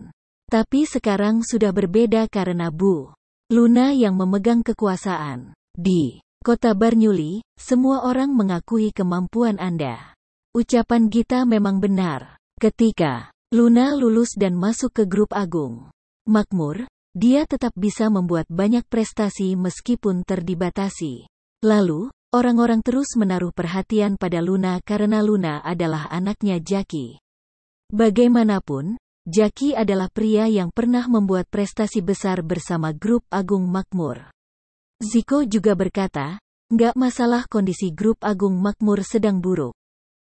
Tapi sekarang sudah berbeda karena Bu Luna yang memegang kekuasaan. Di Kota Barnyuli, semua orang mengakui kemampuan Anda. Ucapan Gita memang benar. Ketika Luna lulus dan masuk ke grup Agung Makmur, dia tetap bisa membuat banyak prestasi meskipun terdibatasi. Lalu, Orang-orang terus menaruh perhatian pada Luna karena Luna adalah anaknya Jaki. Bagaimanapun, Jaki adalah pria yang pernah membuat prestasi besar bersama grup Agung Makmur. Ziko juga berkata, nggak masalah kondisi grup Agung Makmur sedang buruk.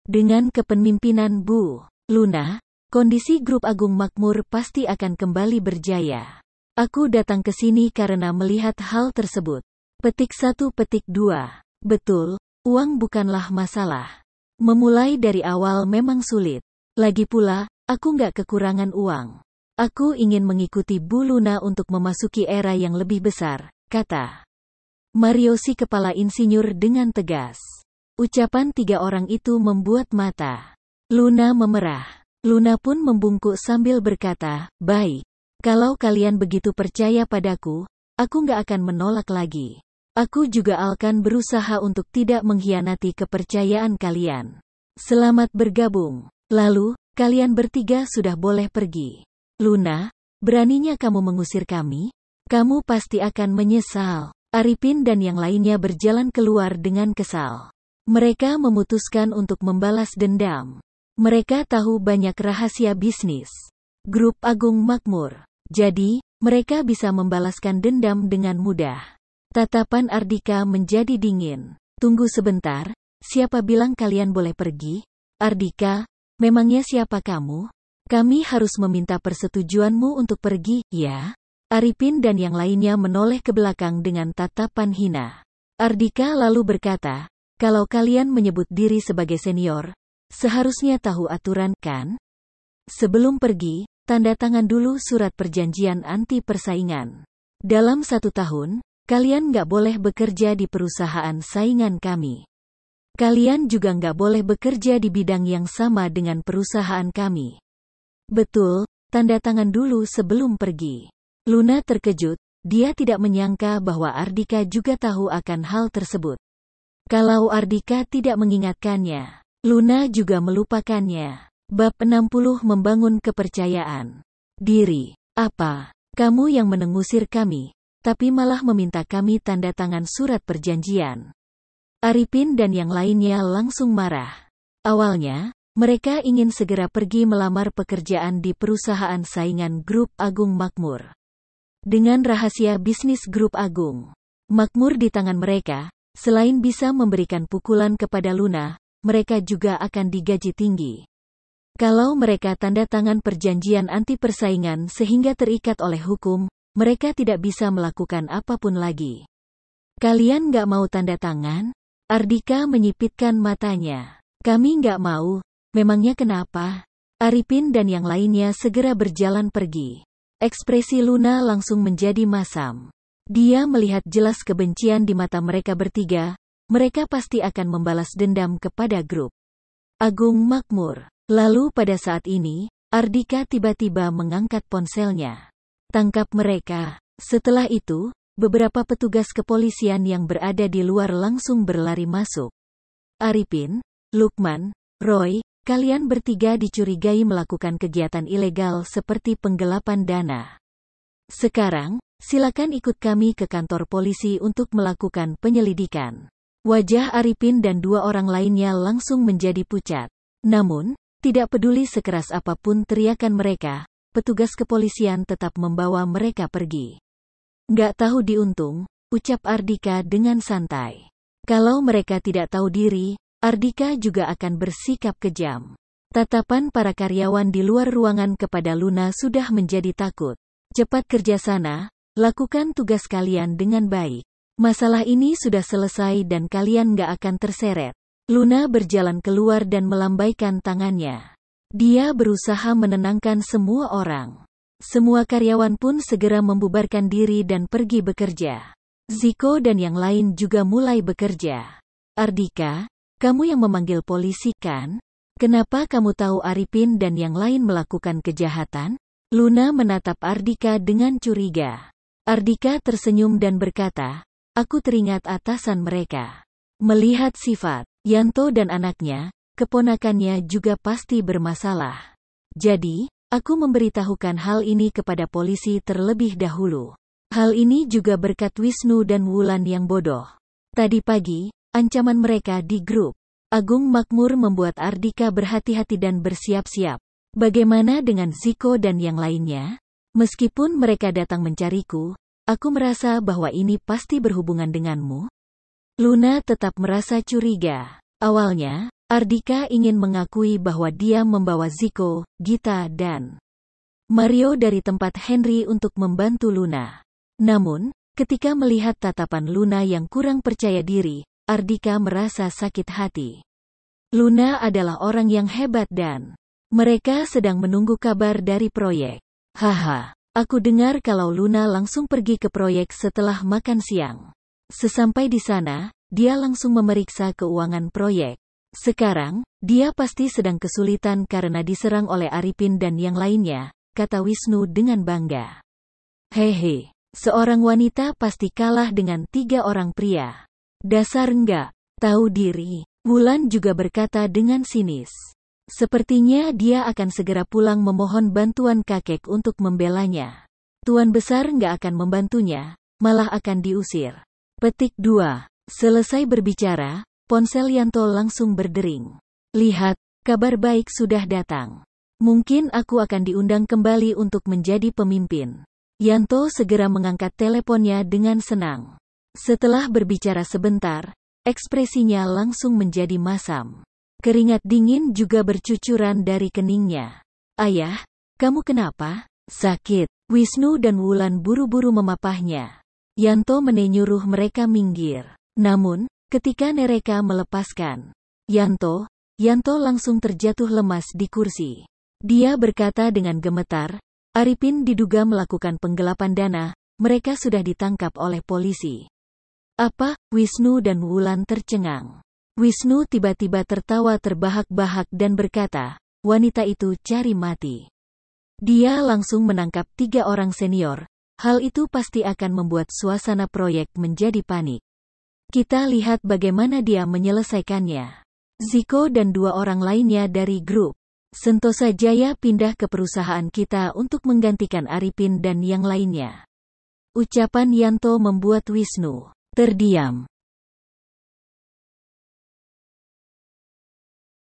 Dengan kepemimpinan Bu Luna, kondisi grup Agung Makmur pasti akan kembali berjaya. Aku datang ke sini karena melihat hal tersebut. Petik satu, petik dua. Betul, uang bukanlah masalah. Memulai dari awal memang sulit. Lagi pula, aku nggak kekurangan uang. Aku ingin mengikuti Bu Luna untuk memasuki era yang lebih besar, kata. Mario si kepala insinyur dengan tegas. Ucapan tiga orang itu membuat mata. Luna memerah. Luna pun membungkuk sambil berkata, baik. Kalau kalian begitu percaya padaku, aku nggak akan menolak lagi. Aku juga akan berusaha untuk tidak mengkhianati kepercayaan kalian. Selamat bergabung. Lalu, kalian bertiga sudah boleh pergi. Luna, beraninya kamu mengusir kami? Kamu pasti akan menyesal. Arifin dan yang lainnya berjalan keluar dengan kesal. Mereka memutuskan untuk membalas dendam. Mereka tahu banyak rahasia bisnis. Grup Agung Makmur. Jadi, mereka bisa membalaskan dendam dengan mudah. Tatapan Ardika menjadi dingin. Tunggu sebentar, siapa bilang kalian boleh pergi? Ardika, memangnya siapa kamu? Kami harus meminta persetujuanmu untuk pergi, ya? Arifin dan yang lainnya menoleh ke belakang dengan tatapan hina. Ardika lalu berkata, kalau kalian menyebut diri sebagai senior, seharusnya tahu aturan, kan? Sebelum pergi, tanda tangan dulu surat perjanjian anti persaingan. Dalam satu tahun, Kalian nggak boleh bekerja di perusahaan saingan kami. Kalian juga nggak boleh bekerja di bidang yang sama dengan perusahaan kami. Betul, tanda tangan dulu sebelum pergi. Luna terkejut, dia tidak menyangka bahwa Ardika juga tahu akan hal tersebut. Kalau Ardika tidak mengingatkannya, Luna juga melupakannya. Bab 60 Membangun Kepercayaan Diri Apa? Kamu yang menengusir kami, tapi malah meminta kami tanda tangan surat perjanjian. Arifin dan yang lainnya langsung marah. Awalnya, mereka ingin segera pergi melamar pekerjaan di perusahaan saingan Grup Agung Makmur. Dengan rahasia bisnis Grup Agung Makmur di tangan mereka, selain bisa memberikan pukulan kepada Luna, mereka juga akan digaji tinggi. Kalau mereka tanda tangan perjanjian anti persaingan sehingga terikat oleh hukum, mereka tidak bisa melakukan apapun lagi. Kalian nggak mau tanda tangan? Ardika menyipitkan matanya. Kami nggak mau, memangnya kenapa? Arifin dan yang lainnya segera berjalan pergi. Ekspresi Luna langsung menjadi masam. Dia melihat jelas kebencian di mata mereka bertiga, mereka pasti akan membalas dendam kepada grup. Agung Makmur. Lalu pada saat ini, Ardika tiba-tiba mengangkat ponselnya. Tangkap mereka. Setelah itu, beberapa petugas kepolisian yang berada di luar langsung berlari masuk. Arifin, Lukman, Roy, kalian bertiga dicurigai melakukan kegiatan ilegal seperti penggelapan dana. Sekarang, silakan ikut kami ke kantor polisi untuk melakukan penyelidikan. Wajah Arifin dan dua orang lainnya langsung menjadi pucat. Namun, tidak peduli sekeras apapun teriakan mereka, petugas kepolisian tetap membawa mereka pergi. Nggak tahu diuntung, ucap Ardika dengan santai. Kalau mereka tidak tahu diri, Ardika juga akan bersikap kejam. Tatapan para karyawan di luar ruangan kepada Luna sudah menjadi takut. Cepat kerja sana, lakukan tugas kalian dengan baik. Masalah ini sudah selesai dan kalian nggak akan terseret. Luna berjalan keluar dan melambaikan tangannya. Dia berusaha menenangkan semua orang. Semua karyawan pun segera membubarkan diri dan pergi bekerja. Ziko dan yang lain juga mulai bekerja. Ardika, kamu yang memanggil polisi kan? Kenapa kamu tahu Arifin dan yang lain melakukan kejahatan? Luna menatap Ardika dengan curiga. Ardika tersenyum dan berkata, aku teringat atasan mereka. Melihat sifat, Yanto dan anaknya, keponakannya juga pasti bermasalah. Jadi, aku memberitahukan hal ini kepada polisi terlebih dahulu. Hal ini juga berkat Wisnu dan Wulan yang bodoh. Tadi pagi, ancaman mereka di grup. Agung Makmur membuat Ardika berhati-hati dan bersiap-siap. Bagaimana dengan Ziko dan yang lainnya? Meskipun mereka datang mencariku, aku merasa bahwa ini pasti berhubungan denganmu. Luna tetap merasa curiga. Awalnya, Ardika ingin mengakui bahwa dia membawa Ziko, Gita dan Mario dari tempat Henry untuk membantu Luna. Namun, ketika melihat tatapan Luna yang kurang percaya diri, Ardika merasa sakit hati. Luna adalah orang yang hebat dan mereka sedang menunggu kabar dari proyek. Haha, aku dengar kalau Luna langsung pergi ke proyek setelah makan siang. Sesampai di sana, dia langsung memeriksa keuangan proyek. Sekarang, dia pasti sedang kesulitan karena diserang oleh Arifin dan yang lainnya, kata Wisnu dengan bangga. Hehe, seorang wanita pasti kalah dengan tiga orang pria. Dasar enggak, tahu diri, Wulan juga berkata dengan sinis. Sepertinya dia akan segera pulang memohon bantuan kakek untuk membelanya. Tuan besar enggak akan membantunya, malah akan diusir. Petik 2. Selesai berbicara, Ponsel Yanto langsung berdering. Lihat, kabar baik sudah datang. Mungkin aku akan diundang kembali untuk menjadi pemimpin. Yanto segera mengangkat teleponnya dengan senang. Setelah berbicara sebentar, ekspresinya langsung menjadi masam. Keringat dingin juga bercucuran dari keningnya. Ayah, kamu kenapa? Sakit. Wisnu dan Wulan buru-buru memapahnya. Yanto menenyuruh mereka minggir. Namun, Ketika Nereka melepaskan Yanto, Yanto langsung terjatuh lemas di kursi. Dia berkata dengan gemetar, Arifin diduga melakukan penggelapan dana, mereka sudah ditangkap oleh polisi. Apa? Wisnu dan Wulan tercengang. Wisnu tiba-tiba tertawa terbahak-bahak dan berkata, wanita itu cari mati. Dia langsung menangkap tiga orang senior, hal itu pasti akan membuat suasana proyek menjadi panik. Kita lihat bagaimana dia menyelesaikannya. Ziko dan dua orang lainnya dari grup Sentosa Jaya pindah ke perusahaan kita untuk menggantikan Arifin dan yang lainnya. Ucapan Yanto membuat Wisnu terdiam.